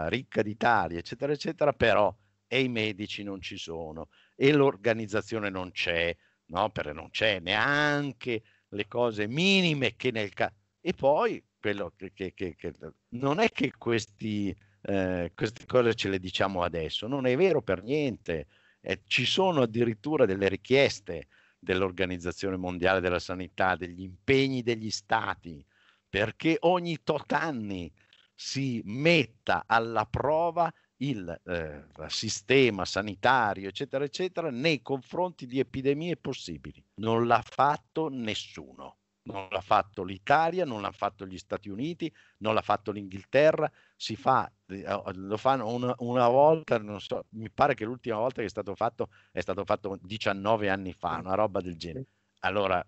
Speaker 2: ricca d'Italia, eccetera, eccetera, però e i medici non ci sono e l'organizzazione non c'è, no? perché non c'è neanche le cose minime che nel caso... E poi quello che, che, che, che, non è che questi, eh, queste cose ce le diciamo adesso, non è vero per niente eh, ci sono addirittura delle richieste dell'Organizzazione Mondiale della Sanità, degli impegni degli stati, perché ogni tot anni si metta alla prova il eh, sistema sanitario, eccetera, eccetera, nei confronti di epidemie possibili. Non l'ha fatto nessuno non l'ha fatto l'Italia, non l'ha fatto gli Stati Uniti, non l'ha fatto l'Inghilterra, si fa, eh, eh, lo fanno una, una volta, so, mi pare che l'ultima volta che è stato fatto è stato fatto 19 anni fa, una roba del genere. Allora,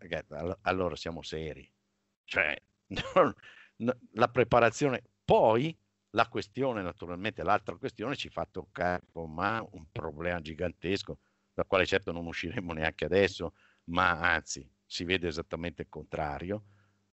Speaker 2: allora siamo seri. Cioè, la preparazione, poi la questione, naturalmente, l'altra questione ci fa toccare con mano un problema gigantesco, dal quale certo non usciremo neanche adesso, ma anzi, si vede esattamente il contrario.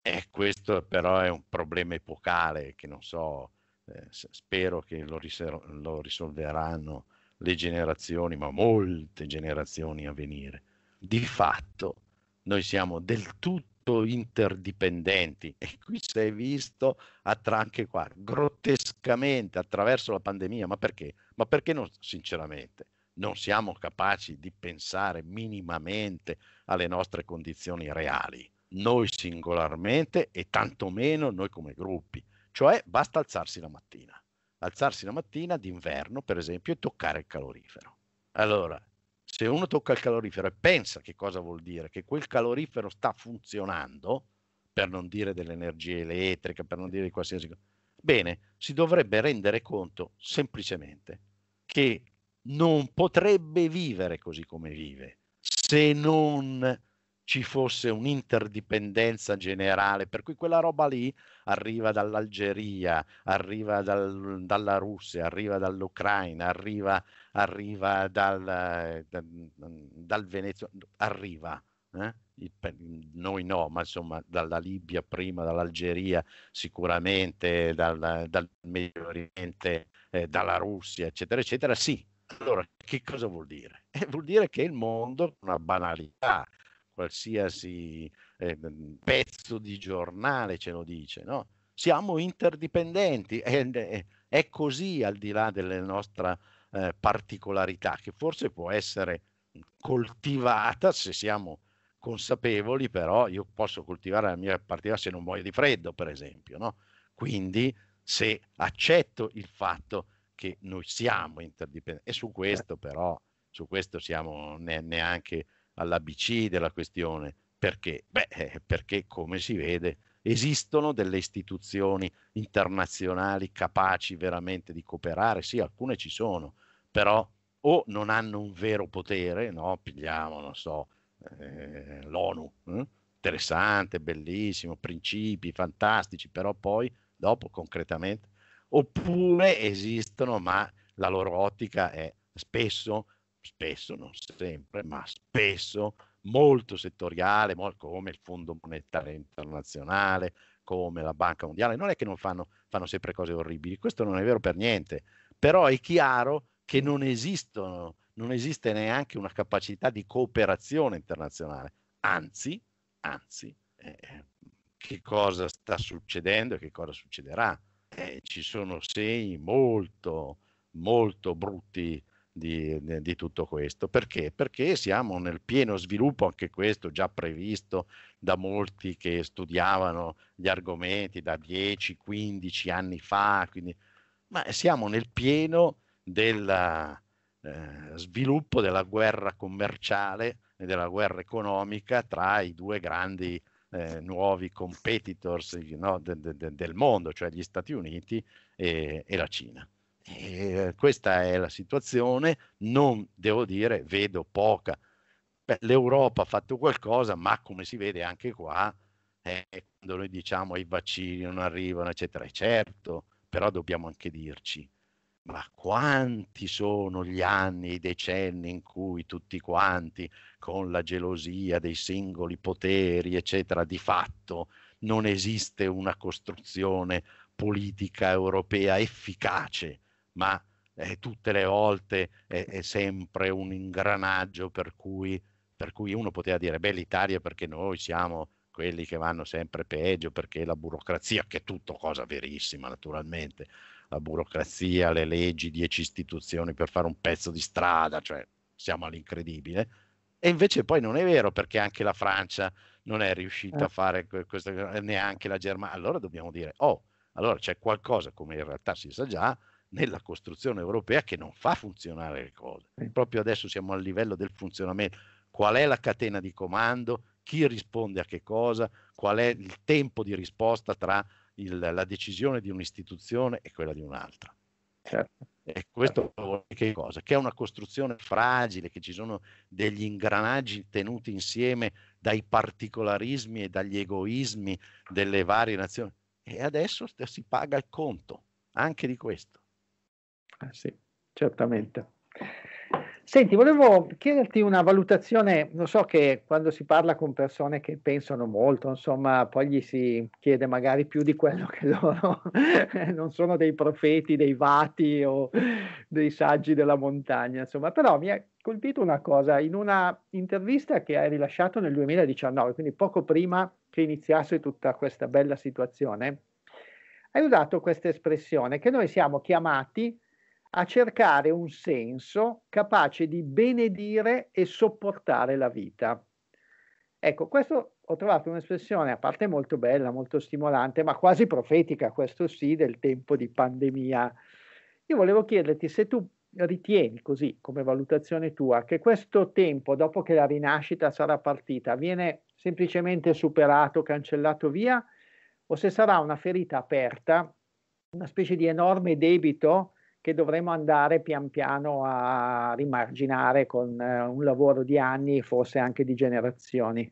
Speaker 2: E questo però è un problema epocale che non so, eh, spero che lo, risol- lo, risolveranno le generazioni, ma molte generazioni a venire. Di fatto noi siamo del tutto interdipendenti e qui si è visto attra- anche qua grottescamente attraverso la pandemia, ma perché? Ma perché non sinceramente? non siamo capaci di pensare minimamente alle nostre condizioni reali, noi singolarmente e tantomeno noi come gruppi. Cioè basta alzarsi la mattina, alzarsi la mattina d'inverno per esempio e toccare il calorifero. Allora, se uno tocca il calorifero e pensa che cosa vuol dire, che quel calorifero sta funzionando, per non dire dell'energia elettrica, per non dire di qualsiasi cosa, bene, si dovrebbe rendere conto semplicemente che non potrebbe vivere così come vive se non ci fosse un'interdipendenza generale, per cui quella roba lì arriva dall'Algeria, arriva dal, dalla Russia, arriva dall'Ucraina, arriva, arriva dal, dal, dal Venezuela, arriva. Eh? noi no, ma insomma dalla Libia prima, dall'Algeria sicuramente, dal, dal Medio Oriente, eh, dalla Russia, eccetera, eccetera, sì, allora, che cosa vuol dire? Eh, vuol dire che il mondo, una banalità, qualsiasi eh, mm, pezzo di giornale ce lo dice, no? Siamo interdipendenti, è, è così al di là della nostra eh, particolarità, che forse può essere coltivata se siamo consapevoli, però io posso coltivare la mia particolarità se non muoio di freddo, per esempio, no? Quindi se accetto il fatto che che noi siamo interdipendenti. E su certo. questo però, su questo siamo ne- neanche all'ABC della questione. Perché? Beh, eh, perché come si vede esistono delle istituzioni internazionali capaci veramente di cooperare, sì, alcune ci sono, però o non hanno un vero potere, no? Pigliamo, non so, eh, l'ONU, eh? interessante, bellissimo, principi fantastici, però poi dopo concretamente oppure esistono ma la loro ottica è spesso, spesso non sempre, ma spesso molto settoriale, come il Fondo Monetario Internazionale, come la Banca Mondiale, non è che non fanno, fanno sempre cose orribili, questo non è vero per niente, però è chiaro che non esistono, non esiste neanche una capacità di cooperazione internazionale, anzi, anzi, eh, eh che cosa sta succedendo e che cosa succederà? eh, ci sono segni molto, molto brutti di, di, tutto questo. Perché? Perché siamo nel pieno sviluppo, anche questo già previsto da molti che studiavano gli argomenti da 10-15 anni fa, quindi, ma siamo nel pieno del eh, sviluppo della guerra commerciale e della guerra economica tra i due grandi eh, nuovi competitors no, de, de, del mondo, cioè gli Stati Uniti e, e la Cina. E questa è la situazione, non devo dire, vedo poca. Beh, L'Europa ha fatto qualcosa, ma come si vede anche qua, eh, quando noi diciamo i vaccini non arrivano, eccetera, è certo, però dobbiamo anche dirci ma quanti sono gli anni, i decenni in cui tutti quanti, con la gelosia dei singoli poteri, eccetera, di fatto non esiste una costruzione politica europea efficace, ma eh, tutte le volte è, è, sempre un ingranaggio per cui, per cui uno poteva dire, beh l'Italia perché noi siamo quelli che vanno sempre peggio, perché la burocrazia, che è tutto cosa verissima naturalmente, la burocrazia, le leggi, dieci istituzioni per fare un pezzo di strada, cioè siamo all'incredibile. E invece poi non è vero perché anche la Francia non è riuscita eh. a fare questa neanche la Germania. Allora dobbiamo dire, oh, allora c'è qualcosa, come in realtà si sa già, nella costruzione europea che non fa funzionare le cose. Eh. Proprio adesso siamo al livello del funzionamento. Qual è la catena di comando? Chi risponde a che cosa? Qual è il tempo di risposta tra il, la decisione di un'istituzione e quella di un'altra. Certo. E questo che cosa? Che è una costruzione fragile, che ci sono degli ingranaggi tenuti insieme dai particolarismi e dagli egoismi delle varie nazioni. E adesso si paga il conto anche di questo. Eh sì,
Speaker 1: certamente. Senti, volevo chiederti una valutazione, lo so che quando si parla con persone che pensano molto, insomma, poi gli si chiede magari più di quello che loro eh, non sono dei profeti, dei vati o dei saggi della montagna, insomma, però mi ha colpito una cosa, in una intervista che hai rilasciato nel 2019, quindi poco prima che iniziasse tutta questa bella situazione, hai usato questa espressione che noi siamo chiamati a cercare un senso capace di benedire e sopportare la vita. Ecco, questo ho trovato un'espressione, a parte molto bella, molto stimolante, ma quasi profetica, questo sì, del tempo di pandemia. Io volevo chiederti se tu ritieni così, come valutazione tua, che questo tempo, dopo che la rinascita sarà partita, viene semplicemente superato, cancellato via, o se sarà una ferita aperta, una specie di enorme debito che dovremo andare pian piano a rimarginare con eh, un lavoro di anni, forse anche di generazioni.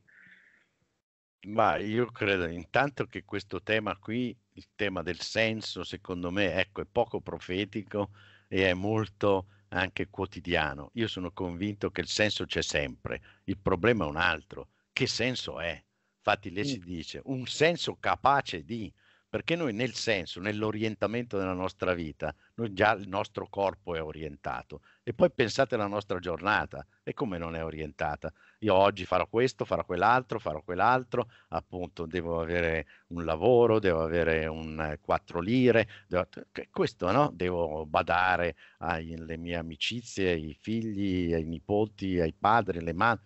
Speaker 2: Ma io credo intanto che questo tema qui, il tema del senso, secondo me, ecco, è poco profetico e è molto anche quotidiano. Io sono convinto che il senso c'è sempre, il problema è un altro. Che senso è? Infatti lei mm. si dice un senso capace di, perché noi nel senso, nell'orientamento della nostra vita, noi già il nostro corpo è orientato e poi pensate alla nostra giornata e come non è orientata. Io oggi farò questo, farò quell'altro, farò quell'altro, appunto devo avere un lavoro, devo avere un eh, quattro lire, devo, questo no? Devo badare alle mie amicizie, ai figli, ai nipoti, ai padri, alle madri.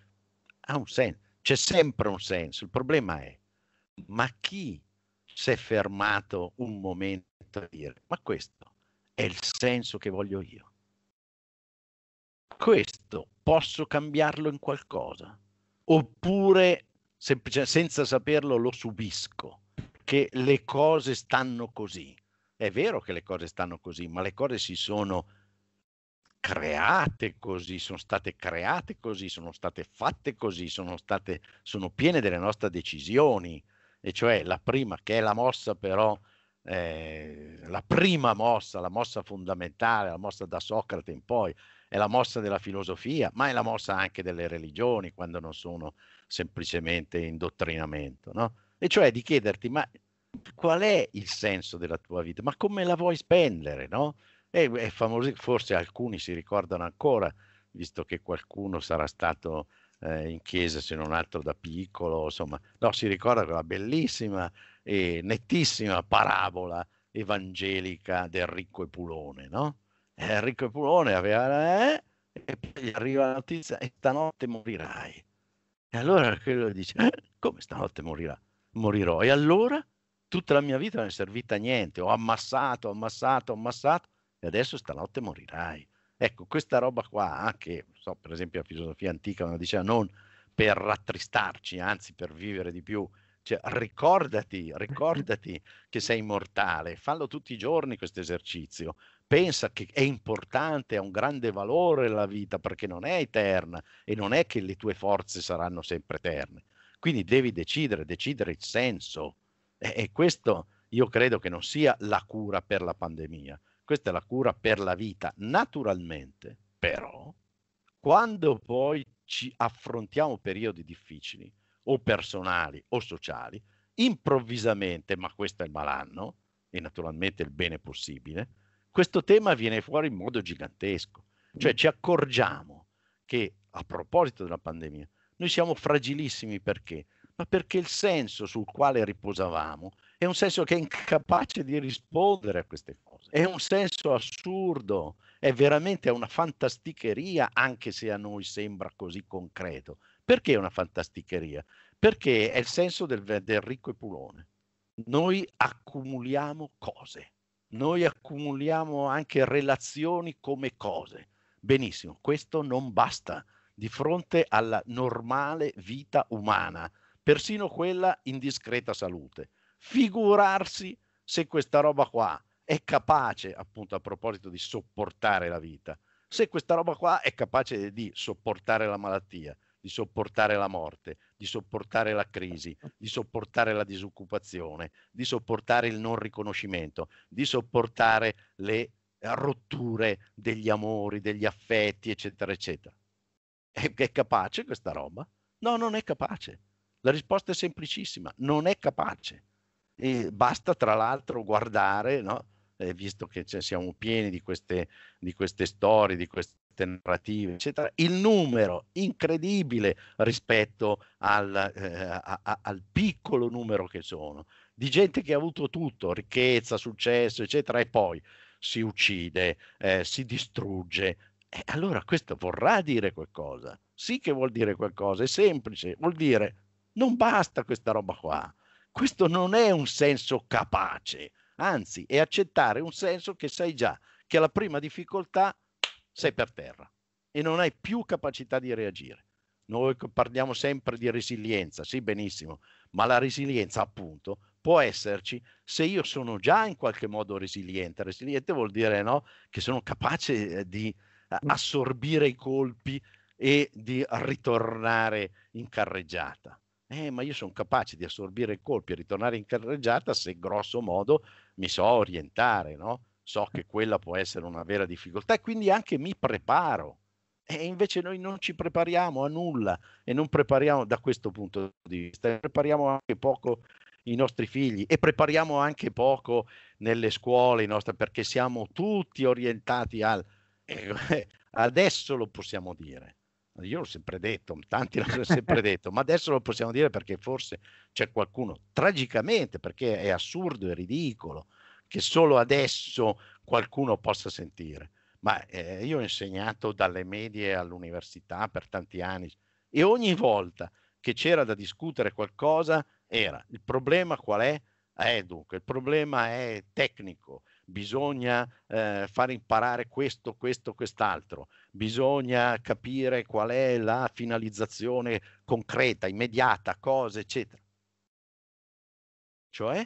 Speaker 2: Ha un senso, c'è sempre un senso. Il problema è, ma chi si è fermato un momento a dire, ma questo è il senso che voglio io. Questo posso cambiarlo in qualcosa, oppure semplice, senza saperlo lo subisco, che le cose stanno così. È vero che le cose stanno così, ma le cose si sono create così, sono state create così, sono state fatte così, sono, state, sono piene delle nostre decisioni, e cioè la prima che è la mossa però eh, la prima mossa, la mossa fondamentale, la mossa da Socrate in poi, è la mossa della filosofia, ma è la mossa anche delle religioni quando non sono semplicemente indottrinamento, no? E cioè di chiederti, ma qual è il senso della tua vita? Ma come la vuoi spendere, no? E, e famosi, forse alcuni si ricordano ancora, visto che qualcuno sarà stato eh, in chiesa se non altro da piccolo, insomma, no, si ricorda quella bellissima e nettissima parabola evangelica del ricco e pulone, no? Eh, ricco e pulone aveva eh, e poi gli arriva la notizia e stanotte morirai. E allora quello dice, eh, come stanotte morirà? Morirò. E allora tutta la mia vita non è servita a niente, ho ammassato, ho ammassato, ho ammassato e adesso stanotte morirai. Ecco, questa roba qua, ah, che so, per esempio la filosofia antica non diceva non per rattristarci, anzi per vivere di più, cioè, ricordati, ricordati che sei mortale, fallo tutti i giorni questo esercizio. Pensa che è importante, ha un grande valore la vita perché non è eterna e non è che le tue forze saranno sempre eterne. Quindi devi decidere, decidere il senso. E, e questo io credo che non sia la cura per la pandemia, questa è la cura per la vita. Naturalmente, però, quando poi ci affrontiamo periodi difficili, o personali o sociali, improvvisamente, ma questo è il malanno e naturalmente il bene possibile, questo tema viene fuori in modo gigantesco. Cioè ci accorgiamo che a proposito della pandemia, noi siamo fragilissimi perché? Ma perché il senso sul quale riposavamo è un senso che è incapace di rispondere a queste cose. È un senso assurdo, è veramente una fantasticheria, anche se a noi sembra così concreto. Perché è una fantasticheria? Perché è il senso del, del ricco e pulone. Noi accumuliamo cose, noi accumuliamo anche relazioni come cose. Benissimo, questo non basta di fronte alla normale vita umana, persino quella in discreta salute. Figurarsi se questa roba qua è capace, appunto a proposito di sopportare la vita, se questa roba qua è capace di sopportare la malattia, di sopportare la morte, di sopportare la crisi, certo. di sopportare la disoccupazione, di sopportare il non riconoscimento, di sopportare le eh, rotture degli amori, degli affetti, eccetera, eccetera. È, è capace questa roba? No, non è capace. La risposta è semplicissima, non è capace. E basta tra l'altro guardare, no? eh, visto che cioè, siamo pieni di queste, di queste storie, di queste queste narrative, eccetera, il numero incredibile rispetto al, eh, a, a, al piccolo numero che sono, di gente che ha avuto tutto, ricchezza, successo, eccetera, e poi si uccide, eh, si distrugge. E allora questo vorrà dire qualcosa. Sì che vuol dire qualcosa, è semplice, vuol dire non basta questa roba qua. Questo non è un senso capace, anzi è accettare un senso che sai già che la prima difficoltà sei per terra e non hai più capacità di reagire. Noi parliamo sempre di resilienza, sì benissimo, ma la resilienza appunto può esserci se io sono già in qualche modo resiliente. Resiliente vuol dire no, che sono capace eh, di eh, mm. assorbire i colpi e di ritornare in carreggiata. Eh, ma io sono capace di assorbire i colpi e ritornare in carreggiata se grosso modo mi so orientare, no? so che quella può essere una vera difficoltà e quindi anche mi preparo. E invece noi non ci prepariamo a nulla e non prepariamo da questo punto di vista, prepariamo anche poco i nostri figli e prepariamo anche poco nelle scuole nostre perché siamo tutti orientati al eh, adesso lo possiamo dire. Io l'ho sempre detto, tanti l'hanno sempre detto, ma adesso lo possiamo dire perché forse c'è qualcuno, tragicamente, perché è assurdo e ridicolo, che solo adesso qualcuno possa sentire. Ma eh, io ho insegnato dalle medie all'università per tanti anni e ogni volta che c'era da discutere qualcosa era il problema qual è? Eh, dunque, il problema è tecnico, bisogna eh, far imparare questo, questo, quest'altro, bisogna capire qual è la finalizzazione concreta, immediata, cosa, eccetera. Cioè,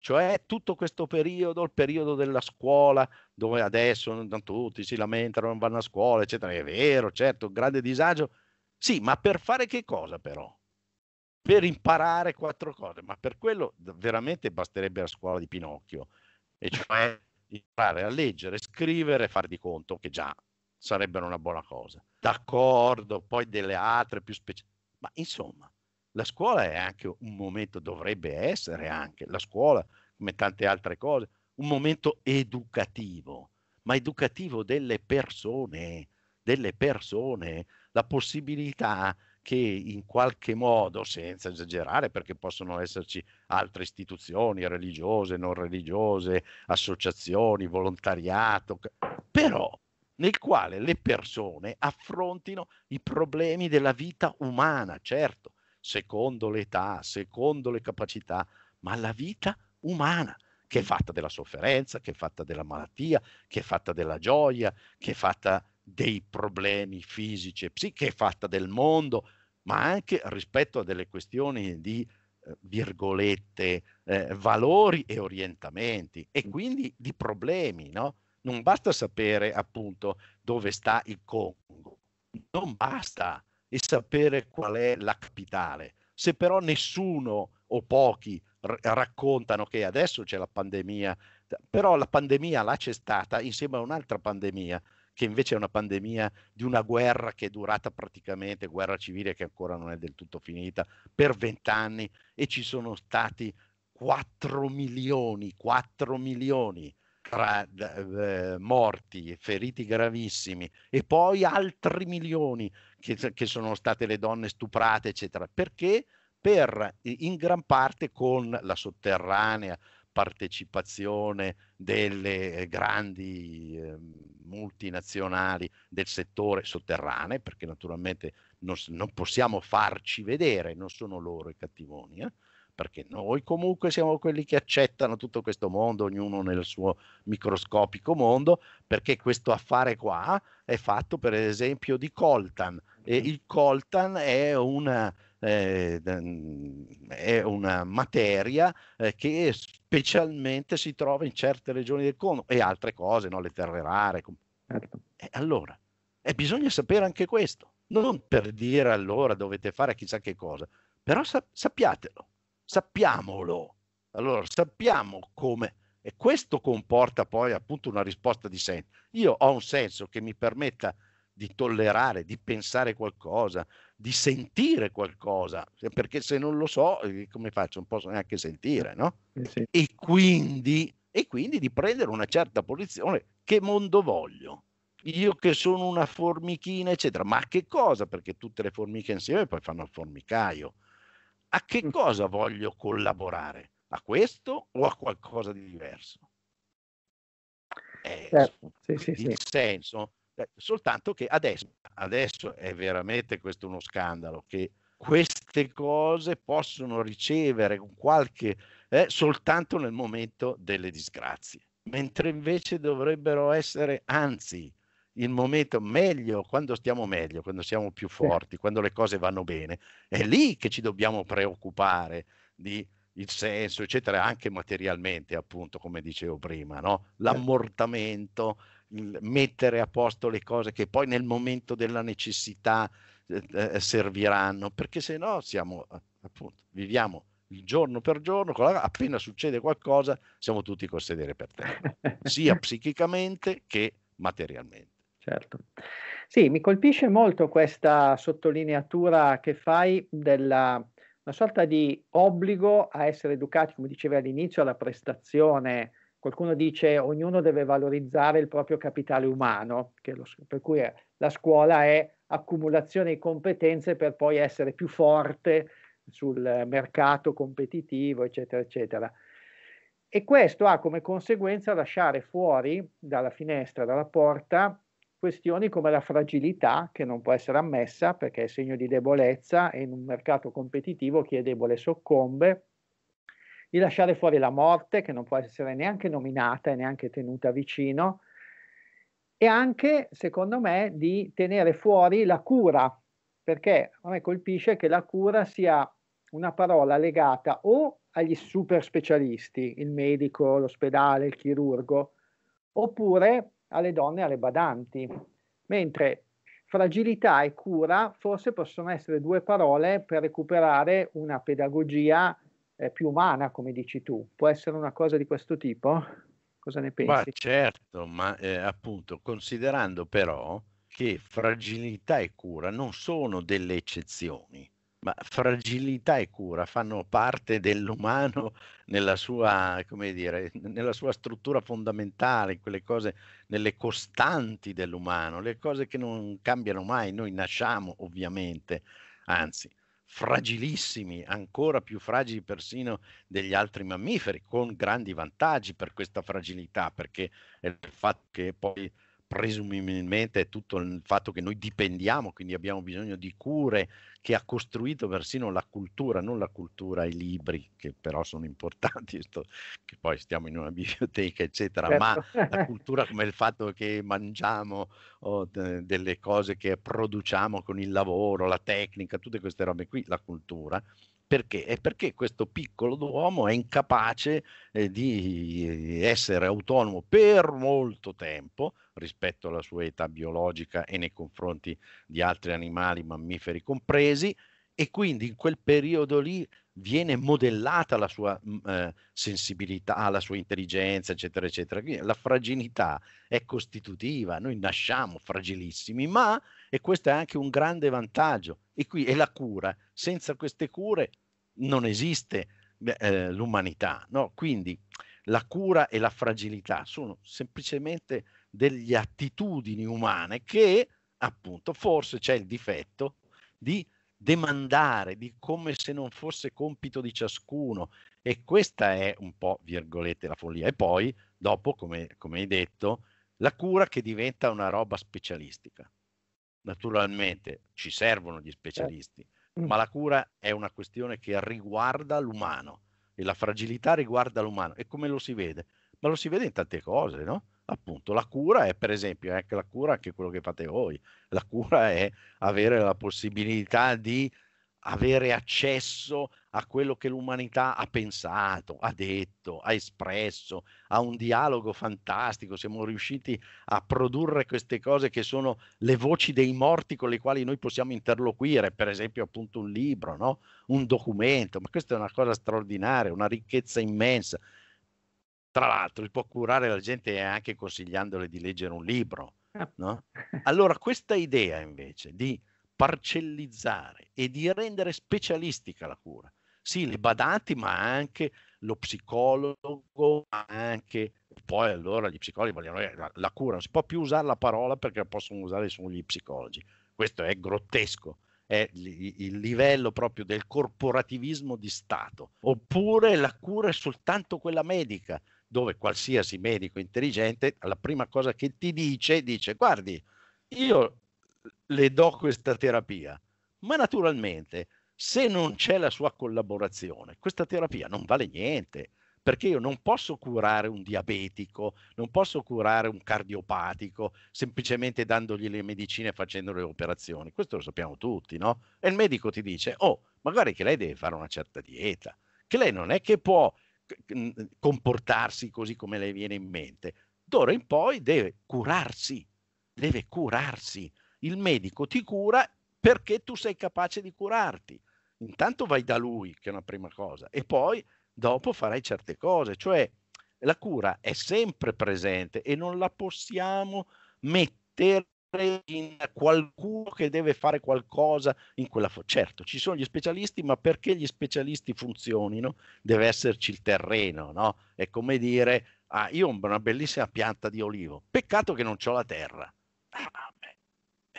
Speaker 2: cioè tutto questo periodo, il periodo della scuola, dove adesso tutti si lamentano, non vanno a scuola, eccetera, è vero, certo, grande disagio. Sì, ma per fare che cosa però? Per imparare quattro cose, ma per quello veramente basterebbe la scuola di Pinocchio, e cioè imparare a leggere, scrivere e far di conto, che già sarebbero una buona cosa. D'accordo, poi delle altre più speciali. Ma insomma, la scuola è anche un momento, dovrebbe essere anche, la scuola come tante altre cose, un momento educativo, ma educativo delle persone, delle persone, la possibilità che in qualche modo, senza esagerare, perché possono esserci altre istituzioni religiose, non religiose, associazioni, volontariato, però nel quale le persone affrontino i problemi della vita umana, certo, secondo l'età, secondo le capacità, ma la vita umana che è fatta della sofferenza, che è fatta della malattia, che è fatta della gioia, che è fatta dei problemi fisici e psichici, che è fatta del mondo, ma anche rispetto a delle questioni di eh, virgolette, eh, valori e orientamenti e quindi di problemi, no? Non basta sapere appunto dove sta il Congo, non basta, e sapere qual è la capitale. Se però nessuno o pochi r- raccontano che adesso c'è la pandemia, però la pandemia là c'è stata insieme a un'altra pandemia, che invece è una pandemia di una guerra che è durata praticamente, guerra civile che ancora non è del tutto finita, per vent'anni e ci sono stati 4 milioni, 4 milioni tra eh, morti, feriti gravissimi e poi altri milioni che, che sono state le donne stuprate, eccetera, perché per, in gran parte con la sotterranea partecipazione delle eh, grandi eh, multinazionali del settore sotterraneo, perché naturalmente non, non, possiamo farci vedere, non sono loro i cattivoni, eh? perché noi comunque siamo quelli che accettano tutto questo mondo, ognuno nel suo microscopico mondo, perché questo affare qua è fatto per esempio di coltan, eh, il coltan è una, eh, mm, è una materia eh, che specialmente si trova in certe regioni del Congo e altre cose, no? le terre rare. Certo. allora, eh, bisogna sapere anche questo, non per dire allora dovete fare chissà che cosa, però sa- sappiatelo, sappiamolo. Allora, sappiamo come. E questo comporta poi appunto una risposta di senso. Io ho un senso che mi permetta di tollerare, di pensare qualcosa, di sentire qualcosa, perché se non lo so, eh, come faccio? Non posso neanche sentire, no? Eh, sì. e, quindi, e quindi di prendere una certa posizione, che mondo voglio? Io che sono una formichina, eccetera, ma a che cosa? Perché tutte le formiche insieme poi fanno il formicaio. A che mm. cosa voglio collaborare? A questo o a qualcosa di diverso? Eh, certo, sì, sì, il sì. senso eh, soltanto che adesso, adesso è veramente questo uno scandalo che queste cose possono ricevere qualche eh, soltanto nel momento delle disgrazie, mentre invece dovrebbero essere anzi il momento meglio, quando stiamo meglio, quando siamo più forti, quando le cose vanno bene, è lì che ci dobbiamo preoccupare di il senso, eccetera, anche materialmente, appunto, come dicevo prima, no? l'ammortamento, mettere a posto le cose che poi nel momento della necessità eh, eh serviranno, perché se no siamo appunto, viviamo il giorno per giorno, appena succede qualcosa siamo tutti col sedere per terra, sia psichicamente che materialmente. Certo.
Speaker 1: Sì, mi colpisce molto questa sottolineatura che fai della una sorta di obbligo a essere educati, come dicevi all'inizio, alla prestazione Qualcuno dice ognuno deve valorizzare il proprio capitale umano, lo, per cui la scuola è accumulazione di competenze per poi essere più forte sul mercato competitivo, eccetera, eccetera. E questo ha come conseguenza lasciare fuori dalla finestra, dalla porta, questioni come la fragilità, che non può essere ammessa perché è segno di debolezza e in un mercato competitivo chi è debole soccombe, di lasciare fuori la morte, che non può essere neanche nominata e neanche tenuta vicino, e anche, secondo me, di tenere fuori la cura, perché a me colpisce che la cura sia una parola legata o agli super specialisti, il medico, l'ospedale, il chirurgo, oppure alle donne, e alle badanti, mentre fragilità e cura forse possono essere due parole per recuperare una pedagogia eh, più umana, come dici tu. Può essere una cosa di questo tipo? Cosa ne pensi? Ma
Speaker 2: certo, ma eh, appunto, considerando però che fragilità e cura non sono delle eccezioni, ma fragilità e cura fanno parte dell'umano nella sua, dire, nella sua struttura fondamentale, quelle cose, nelle costanti dell'umano, le cose che non cambiano mai, noi nasciamo ovviamente, anzi fragilissimi, ancora più fragili persino degli altri mammiferi, con grandi vantaggi per questa fragilità, perché il fatto che poi presumibilmente tutto il fatto che noi dipendiamo, quindi abbiamo bisogno di cure, che ha costruito persino la cultura, non la cultura ai libri, che però sono importanti, sto, che poi stiamo in una biblioteca, eccetera, certo. ma la cultura come il fatto che mangiamo o de- delle cose che produciamo con il lavoro, la tecnica, tutte queste robe qui, la cultura, perché? È perché questo piccolo uomo è incapace eh, di essere autonomo per molto tempo, rispetto alla sua età biologica e nei confronti di altri animali, mammiferi compresi, e quindi in quel periodo lì viene modellata la sua mm, eh, sensibilità, la sua intelligenza, eccetera, eccetera. Quindi La fragilità è costitutiva, noi nasciamo fragilissimi, ma, e questo è anche un grande vantaggio, e qui è la cura, senza queste cure non esiste eh, l'umanità, no? Quindi la cura e la fragilità sono semplicemente delle attitudini umane che appunto forse c'è il difetto di demandare di come se non fosse compito di ciascuno e questa è un po' virgolette la follia e poi dopo come, come hai detto la cura che diventa una roba specialistica naturalmente ci servono gli specialisti eh. ma la cura è una questione che riguarda l'umano e la fragilità riguarda l'umano e come lo si vede? Ma lo si vede in tante cose, no? appunto la cura è per esempio anche la cura anche quello che fate voi la cura è avere la possibilità di avere accesso a quello che l'umanità ha pensato, ha detto, ha espresso, a un dialogo fantastico, siamo riusciti a produrre queste cose che sono le voci dei morti con le quali noi possiamo interloquire, per esempio appunto un libro, no? un documento, ma questa è una cosa straordinaria, una ricchezza immensa, tra l'altro, il può curare la gente anche consigliandole di leggere un libro. Ah. No? Allora, questa idea invece di parcellizzare e di rendere specialistica la cura, sì, le badanti, ma anche lo psicologo, anche poi allora gli psicologi vogliono la, la cura, non si può più usare la parola perché la possono usare solo gli psicologi. Questo è grottesco, è li, il livello proprio del corporativismo di Stato. Oppure la cura è soltanto quella medica, dove qualsiasi medico intelligente, la prima cosa che ti dice, dice guardi, io le do questa terapia, ma naturalmente se non c'è la sua collaborazione, questa terapia non vale niente, perché io non posso curare un diabetico, non posso curare un cardiopatico semplicemente dandogli le medicine e facendo le operazioni. Questo lo sappiamo tutti, no? E il medico ti dice, oh, magari che lei deve fare una certa dieta, che lei non è che può comportarsi così come le viene in mente. D'ora in poi deve curarsi, deve curarsi. Il medico ti cura perché tu sei capace di curarti. Intanto vai da lui, che è una prima cosa, e poi dopo farai certe cose, cioè la cura è sempre presente e non la possiamo mettere in qualcuno che deve fare qualcosa in quella fo- certo ci sono gli specialisti ma perché gli specialisti funzionino deve esserci il terreno no? è come dire ah, io ho una bellissima pianta di olivo peccato che non ho la terra ah,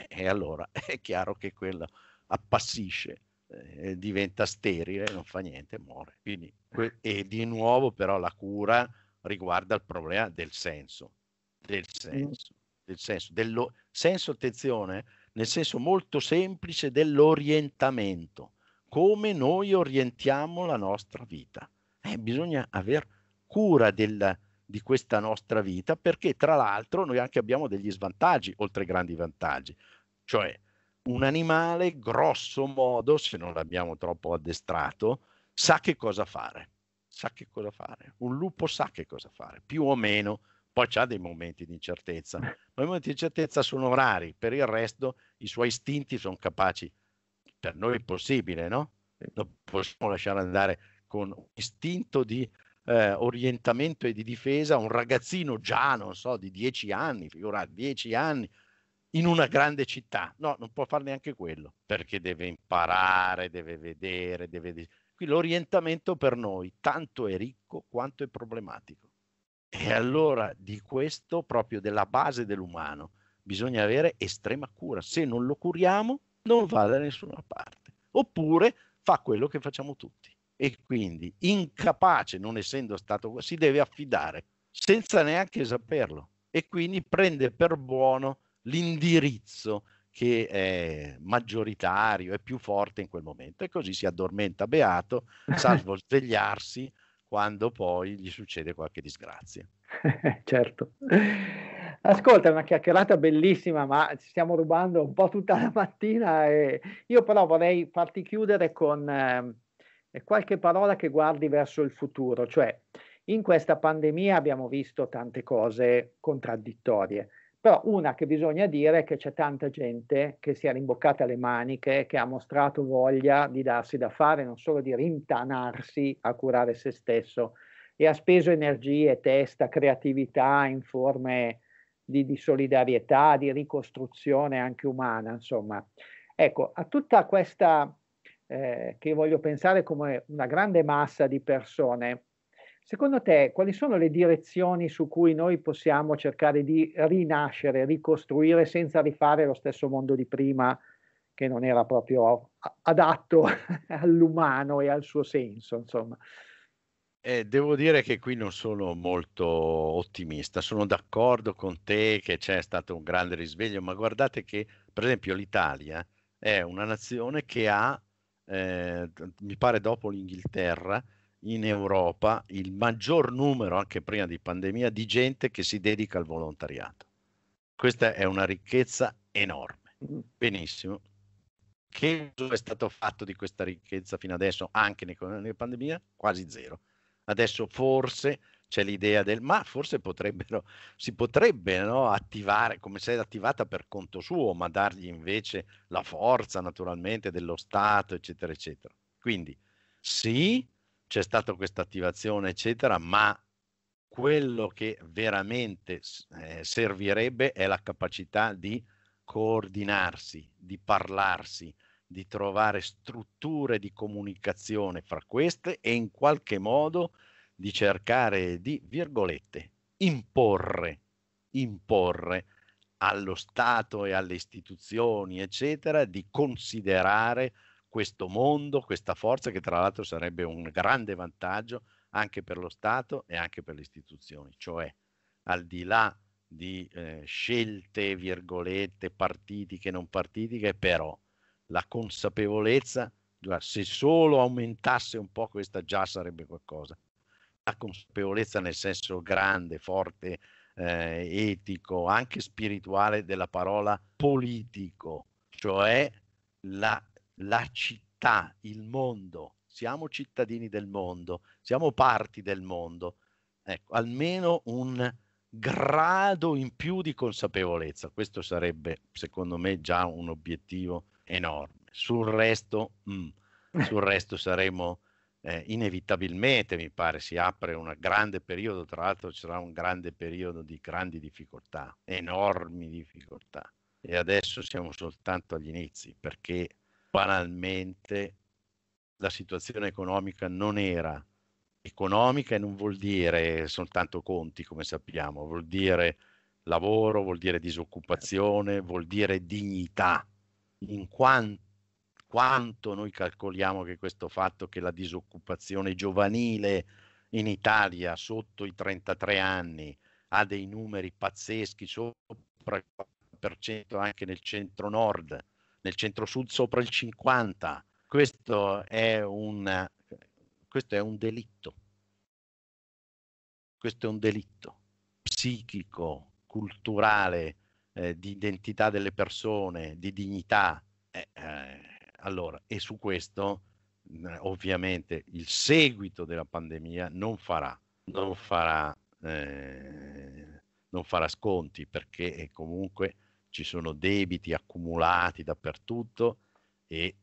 Speaker 2: e allora è chiaro che quello appassisce eh, diventa sterile non fa niente muore Quindi, que- e di nuovo però la cura riguarda il problema del senso del mm. senso del senso, dello, senso attenzione, nel senso molto semplice dell'orientamento, come noi orientiamo la nostra vita. Eh, bisogna avere cura del, di questa nostra vita perché tra l'altro noi anche abbiamo degli svantaggi, oltre ai grandi vantaggi, cioè un animale grosso modo, se non l'abbiamo troppo addestrato, sa che cosa fare, sa che cosa fare, un lupo sa che cosa fare, più o meno poi c'ha dei momenti di incertezza, ma i momenti di incertezza sono rari, per il resto i suoi istinti sono capaci, per noi è possibile, no? Non possiamo lasciare andare con un istinto di eh, orientamento e di difesa un ragazzino già, non so, di dieci anni, figurati, dieci anni, in una grande città. No, non può fare neanche quello, perché deve imparare, deve vedere, deve... Qui l'orientamento per noi tanto è ricco quanto è problematico. E allora di questo, proprio della base dell'umano, bisogna avere estrema cura. Se non lo curiamo, non va da nessuna parte. Oppure fa quello che facciamo tutti. E quindi, incapace, non essendo stato, si deve affidare senza neanche saperlo. E quindi prende per buono l'indirizzo che è maggioritario, è più forte in quel momento. E così si addormenta beato, salvo svegliarsi quando poi gli succede qualche disgrazia. certo. Ascolta, è una chiacchierata
Speaker 1: bellissima, ma ci stiamo rubando un po' tutta la mattina. E io però vorrei farti chiudere con eh, qualche parola che guardi verso il futuro. Cioè, in questa pandemia abbiamo visto tante cose contraddittorie però una che bisogna dire è che c'è tanta gente che si è rimboccata le maniche, che ha mostrato voglia di darsi da fare, non solo di rintanarsi a curare se stesso e ha speso energie, testa, creatività in forme di, di solidarietà, di ricostruzione anche umana, insomma. Ecco, a tutta questa eh, che voglio pensare come una grande massa di persone, Secondo te, quali sono le direzioni su cui noi possiamo cercare di rinascere, ricostruire senza rifare lo stesso mondo di prima che non era proprio adatto all'umano e al suo senso, insomma?
Speaker 2: Eh, devo dire che qui non sono molto ottimista, sono d'accordo con te che c'è stato un grande risveglio, ma guardate che per esempio l'Italia è una nazione che ha, eh, mi pare dopo l'Inghilterra, in Europa il maggior numero, anche prima di pandemia, di gente che si dedica al volontariato. Questa è una ricchezza enorme. Mm. Benissimo. Che uso è stato fatto di questa ricchezza fino adesso, anche nella pandemia? Quasi zero. Adesso forse c'è l'idea del ma forse potrebbero, si potrebbe no, attivare come se è attivata per conto suo, ma dargli invece la forza naturalmente dello Stato, eccetera, eccetera. Quindi sì, c'è stata questa attivazione, eccetera, ma quello che veramente eh, servirebbe è la capacità di coordinarsi, di parlarsi, di trovare strutture di comunicazione fra queste e in qualche modo di cercare di, virgolette, imporre, imporre allo Stato e alle istituzioni, eccetera, di considerare questo mondo, questa forza che tra l'altro sarebbe un grande vantaggio anche per lo Stato e anche per le istituzioni, cioè al di là di eh, scelte, virgolette, partitiche, non partitiche, però la consapevolezza, se solo aumentasse un po' questa già sarebbe qualcosa, la consapevolezza nel senso grande, forte, eh, etico, anche spirituale della parola politico, cioè la la città, il mondo, siamo cittadini del mondo, siamo parti del mondo. Ecco, almeno un grado in più di consapevolezza, questo sarebbe secondo me già un obiettivo enorme. Sul resto, mm, sul resto saremo eh, inevitabilmente, mi pare, si apre un grande periodo, tra l'altro ci sarà un grande periodo di grandi difficoltà, enormi difficoltà. E adesso siamo soltanto agli inizi, perché banalmente la situazione economica non era economica e non vuol dire soltanto conti, come sappiamo, vuol dire lavoro, vuol dire disoccupazione, vuol dire dignità. In quanto, quanto noi calcoliamo che questo fatto che la disoccupazione giovanile in Italia sotto i 33 anni ha dei numeri pazzeschi, sopra il 4% anche nel centro nord, nel centro-sud sopra il 50. Questo è un, questo è un delitto. Questo è un delitto psichico, culturale, eh, di identità delle persone, di dignità. Eh, eh, allora, e su questo mm, ovviamente il seguito della pandemia non farà, non farà, eh, non farà sconti perché comunque ci sono debiti accumulati dappertutto e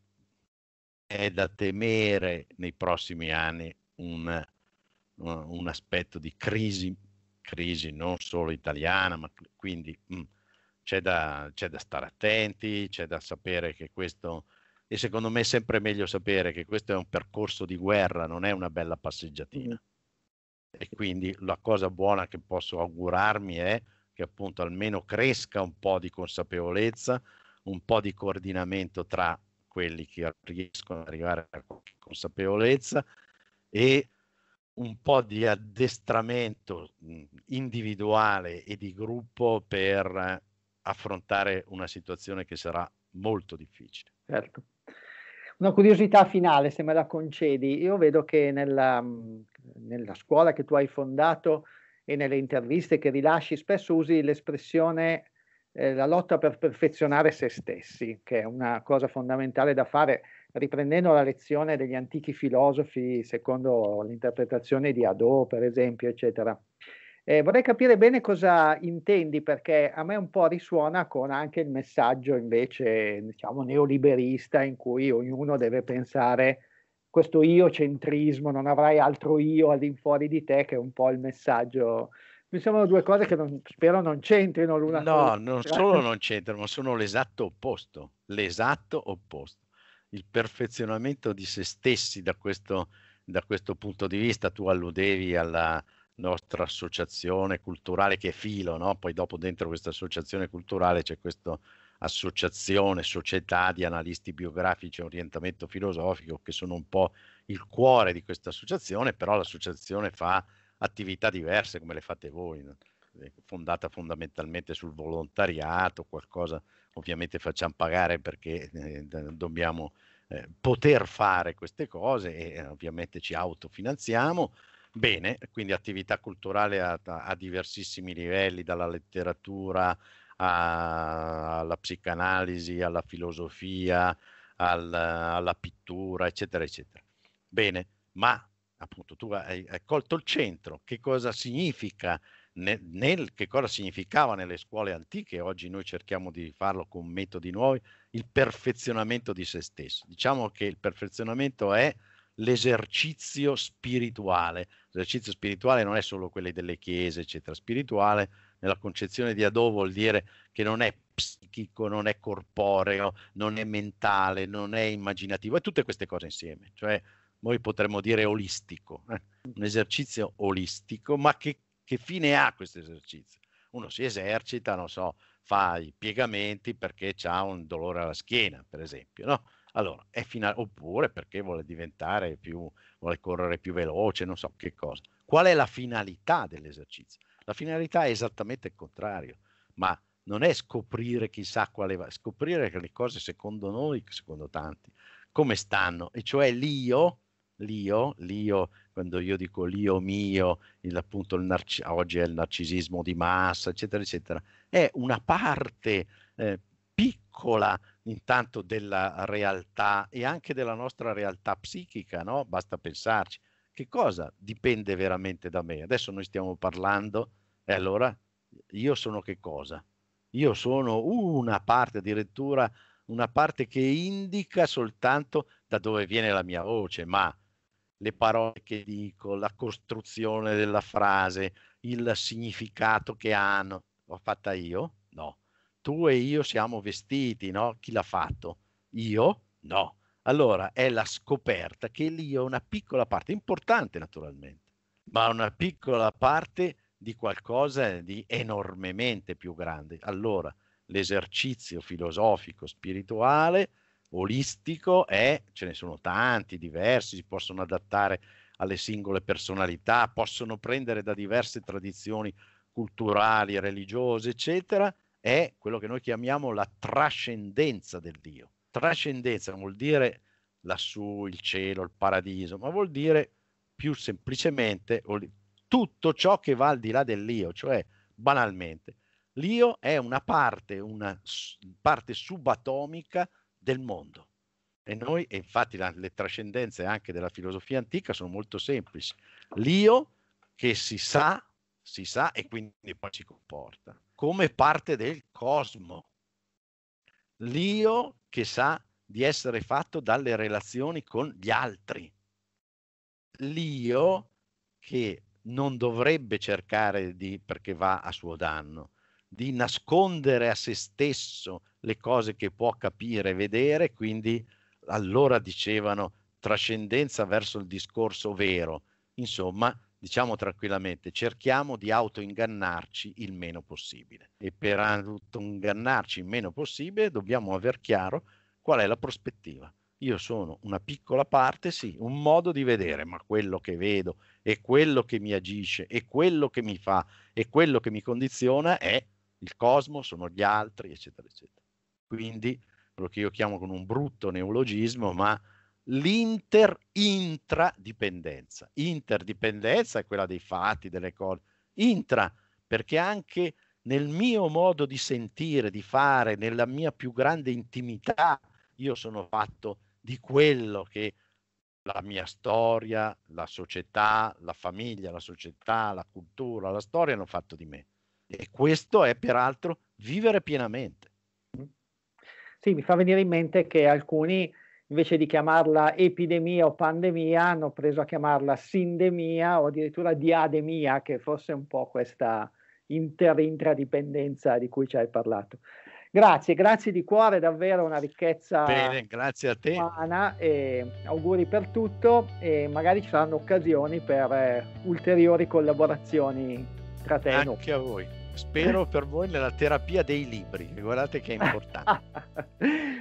Speaker 2: è da temere nei prossimi anni un, eh, un aspetto di crisi, crisi non solo italiana, ma quindi mh, mm, c'è, da, c'è, da, stare attenti, c'è da sapere che questo, e secondo me è sempre meglio sapere che questo è un percorso di guerra, non è una bella passeggiatina. Mm. E quindi la cosa buona che posso augurarmi è che appunto almeno cresca un po' di consapevolezza, un po' di coordinamento tra quelli che riescono ad arrivare a consapevolezza e un po' di addestramento mm, individuale e di gruppo per eh, affrontare una situazione che sarà molto difficile. Certo.
Speaker 1: Una curiosità finale, se me la concedi. Io vedo che nella, mm, nella scuola che tu hai fondato e nelle interviste che rilasci spesso usi l'espressione eh, la lotta per perfezionare se stessi, che è una cosa fondamentale da fare, riprendendo la lezione degli antichi filosofi, secondo l'interpretazione di Adò, per esempio, eccetera. Eh, vorrei capire bene cosa intendi, perché a me un po' risuona con anche il messaggio invece, diciamo, neoliberista, in cui ognuno deve pensare questo io-centrismo, non avrai altro io all'infuori di te, che è un po' il messaggio. Mi sembrano due cose che non, spero non c'entrino l'una con l'altra. No, non solo
Speaker 2: non c'entrano, ma sono l'esatto opposto, l'esatto opposto. Il perfezionamento di se stessi da questo, da questo punto di vista, tu alludevi alla, nostra associazione culturale che è filo, no? poi dopo dentro questa associazione culturale c'è questo associazione, società di analisti biografici e orientamento filosofico che sono un po' il cuore di questa associazione, però l'associazione fa attività diverse come le fate voi, eh, fondata fondamentalmente sul volontariato, qualcosa ovviamente facciamo pagare perché eh, dobbiamo eh, poter fare queste cose e eh, ovviamente ci autofinanziamo. Bene, quindi attività culturale a, a diversissimi livelli, dalla letteratura a, alla psicanalisi, alla filosofia, alla, alla pittura, eccetera, eccetera. Bene, ma appunto tu hai, hai colto il centro, che cosa significa? Nel, nel, che cosa significava nelle scuole antiche, oggi noi cerchiamo di farlo con metodi nuovi, il perfezionamento di se stesso. Diciamo che il perfezionamento è l'esercizio spirituale. L'esercizio spirituale non è solo quello delle chiese, eccetera, spirituale nella concezione di Ado vuol dire che non è psichico, non è corporeo, non è mentale, non è immaginativo, è tutte queste cose insieme, cioè noi potremmo dire olistico, eh? un esercizio olistico, ma che, che fine ha questo esercizio? Uno si esercita, non so, fa i piegamenti perché ha un dolore alla schiena, per esempio, no? Allora, è fina- oppure perché vuole diventare più, vuole correre più veloce, non so che cosa. Qual è la finalità dell'esercizio? La finalità è esattamente il contrario, ma non è scoprire chissà quale va, scoprire che le cose secondo noi, secondo tanti, come stanno, e cioè l'io, l'io, l'io, quando io dico l'io mio, il, appunto il narci- oggi è il narcisismo di massa, eccetera, eccetera, è una parte eh, piccola intanto della realtà e anche della nostra realtà psichica, no? Basta pensarci che cosa dipende veramente da me? Adesso noi stiamo parlando e allora io sono che cosa? Io sono una parte, addirittura una parte che indica soltanto da dove viene la mia voce, ma le parole che dico, la costruzione della frase, il significato che hanno, l'ho fatta io? No. Tu e io siamo vestiti, no? Chi l'ha fatto? Io? No allora è la scoperta che lì è una piccola parte, importante naturalmente, ma una piccola parte di qualcosa di enormemente più grande. Allora l'esercizio filosofico, spirituale, olistico è, ce ne sono tanti, diversi, si possono adattare alle singole personalità, possono prendere da diverse tradizioni culturali, religiose, eccetera, è quello che noi chiamiamo la trascendenza del Dio trascendenza non vuol dire lassù, il cielo, il paradiso, ma vuol dire più semplicemente tutto ciò che va al di là dell'io, cioè banalmente. L'io è una parte, una parte subatomica del mondo. E noi, e infatti la, le trascendenze anche della filosofia antica sono molto semplici. L'io che si sa, si sa e quindi poi si comporta come parte del cosmo. L'io che sa di essere fatto dalle relazioni con gli altri. L'io che non dovrebbe cercare di, perché va a suo danno, di nascondere a se stesso le cose che può capire e vedere, quindi allora dicevano trascendenza verso il discorso vero, insomma diciamo tranquillamente, cerchiamo di autoingannarci il meno possibile. E per autoingannarci il meno possibile dobbiamo aver chiaro qual è la prospettiva. Io sono una piccola parte, sì, un modo di vedere, ma quello che vedo e quello che mi agisce e quello che mi fa e quello che mi condiziona è il cosmo, sono gli altri, eccetera, eccetera. Quindi quello che io chiamo con un brutto neologismo, ma l'interintradipendenza. Interdipendenza è quella dei fatti, delle cose. Intra, perché anche nel mio modo di sentire, di fare, nella mia più grande intimità, io sono fatto di quello che la mia storia, la società, la famiglia, la società, la cultura, la storia hanno fatto di me. E questo è peraltro vivere pienamente.
Speaker 1: Sì, mi fa venire in mente che alcuni invece di chiamarla epidemia o pandemia, hanno preso a chiamarla sindemia o addirittura diademia, che fosse un po' questa inter- intradipendenza di cui ci hai parlato. Grazie, grazie di cuore, davvero una ricchezza Bene, grazie a te. umana e auguri per tutto e magari ci saranno occasioni per eh, ulteriori collaborazioni
Speaker 2: tra te Anche e noi. Anche a voi. Spero per voi nella terapia dei libri, guardate che è importante.